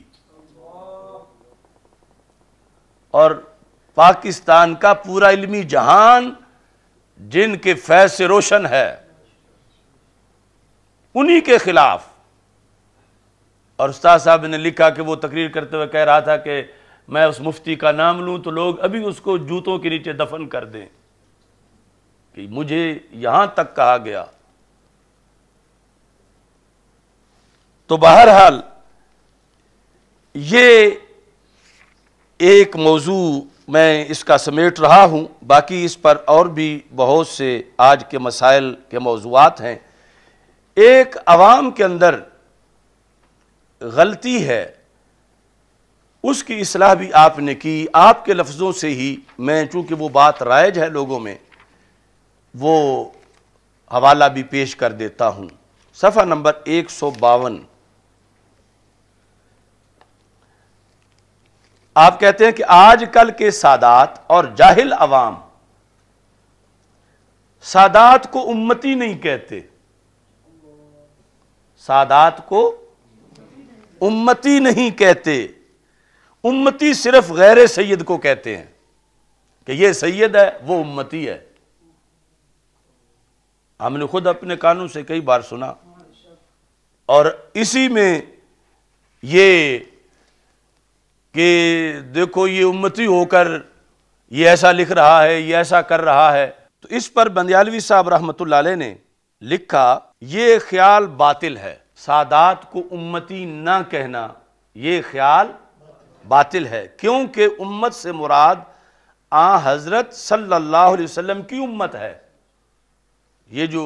और पाकिस्तान का पूरा इल्मी जहान जिनके फैज से रोशन है उन्हीं के खिलाफ और उस्ताद साहब ने लिखा कि वो तकरीर करते हुए कह रहा था कि मैं उस मुफ्ती का नाम लूं तो लोग अभी उसको जूतों के नीचे दफन कर दें कि मुझे यहां तक कहा गया तो बहरहाल ये एक मौजू मैं इसका समेट रहा हूं बाकी इस पर और भी बहुत से आज के मसाइल के मौजूद हैं एक आवाम के अंदर गलती है उसकी असलाह भी आपने की आपके लफ्ज़ों से ही मैं चूँकि वो बात रायज है लोगों में वो हवाला भी पेश कर देता हूँ सफ़ा नंबर एक सौ बावन आप कहते हैं कि आजकल के सादात और जाहिल अवाम सादात को उम्मती नहीं कहते सादात को उम्मती नहीं कहते उम्मती सिर्फ गैर सैयद को कहते हैं कि ये सैयद है वो उम्मती है हमने खुद अपने कानून से कई बार सुना और इसी में ये कि देखो ये उम्मती होकर ये ऐसा लिख रहा है ये ऐसा कर रहा है तो इस पर बंदयालवी साहब रहमत ने लिखा ये ख्याल बातिल है सादात को उम्मती ना कहना ये ख्याल बातिल है क्योंकि उम्मत से मुराद आ हज़रत सल्लल्लाहु अलैहि वसल्लम की उम्मत है ये जो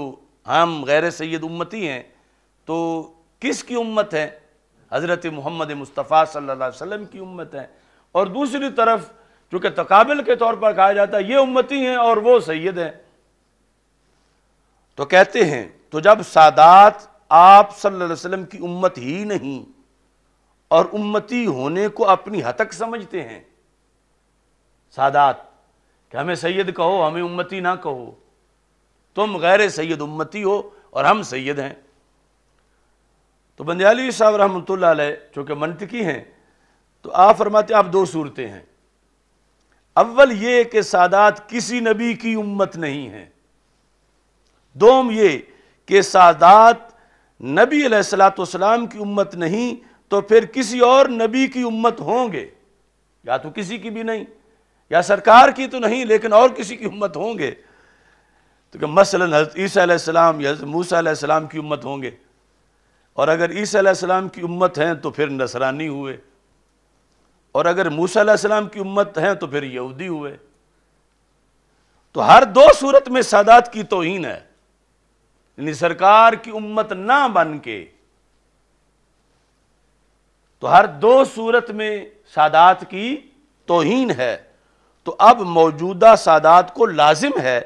हम गैर सैद उम्मती हैं तो किसकी उम्मत है हज़रत मोहम्मद मुस्तफ़ा सल्लल्लाहु अलैहि वसल्लम की उम्मत है और दूसरी तरफ चूँकि तकाबिल के तौर पर कहा जाता है ये उम्मती हैं और वो सैद हैं तो कहते हैं तो जब सादात आप सल्लल्लाहु अलैहि वसल्लम की उम्मत ही नहीं और उम्मती होने को अपनी हतक समझते हैं सादात कि हमें सैयद कहो हमें उम्मती ना कहो तुम गैर सैयद उम्मती हो और हम सैयद हैं तो बंदयाली साहब रहमत चूँकि मनतकी हैं तो आप फरमाते आप दो सूरतें हैं अव्वल ये कि सादात किसी नबी की उम्मत नहीं है दोम ये कि सादात नबी सलाम की उम्मत नहीं तो फिर किसी और नबी की उम्मत होंगे या तो किसी की भी नहीं या सरकार की तो नहीं लेकिन और किसी की उम्मत होंगे तो क्या मसलन ईसीम या मूसम की उम्मत होंगे और अगर ईसीम की उम्मत हैं तो फिर नसरानी हुए और अगर मूसम की उम्मत हैं तो फिर यहूदी हुए तो हर दो सूरत में सादात की तोहन है यानी सरकार की उम्मत ना बन के तो हर दो सूरत में सादात की तोहन है तो अब मौजूदा सादात को लाजिम है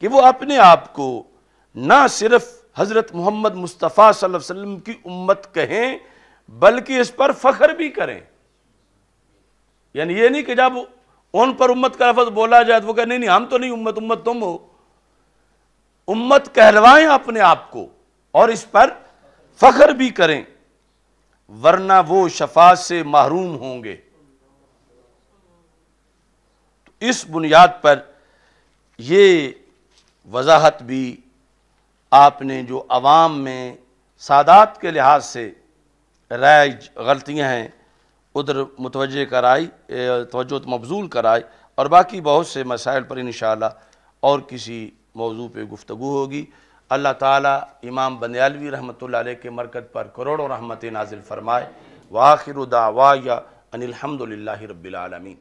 कि वो अपने आप को ना सिर्फ हज़रत मोहम्मद मुस्तफ़ा वसल्लम की उम्मत कहें बल्कि इस पर फ़ख्र भी करें यानी ये नहीं कि जब उन पर उम्मत का लफ्ज़ बोला जाए तो वो कहें नहीं नहीं हम तो नहीं उम्मत उम्मत तुम हो उम्मत कहलवाएं अपने आप को और इस पर फ़ख्र भी करें वरना वो शफात से महरूम होंगे तो इस बुनियाद पर ये वजाहत भी आपने जो आवाम में सादात के लिहाज से राय गलतियाँ हैं उधर मुतवजह कराई तो मबजूल कराई और बाकी बहुत से मसाइल पर इन और किसी मौजू पर गुफ्तु होगी अल्लाह ताला इमाम बनियालवी रहमत के मरकज़ पर करोड़ों रहमत नाजिल फरमाए वाखिर दावा या रबीआलमी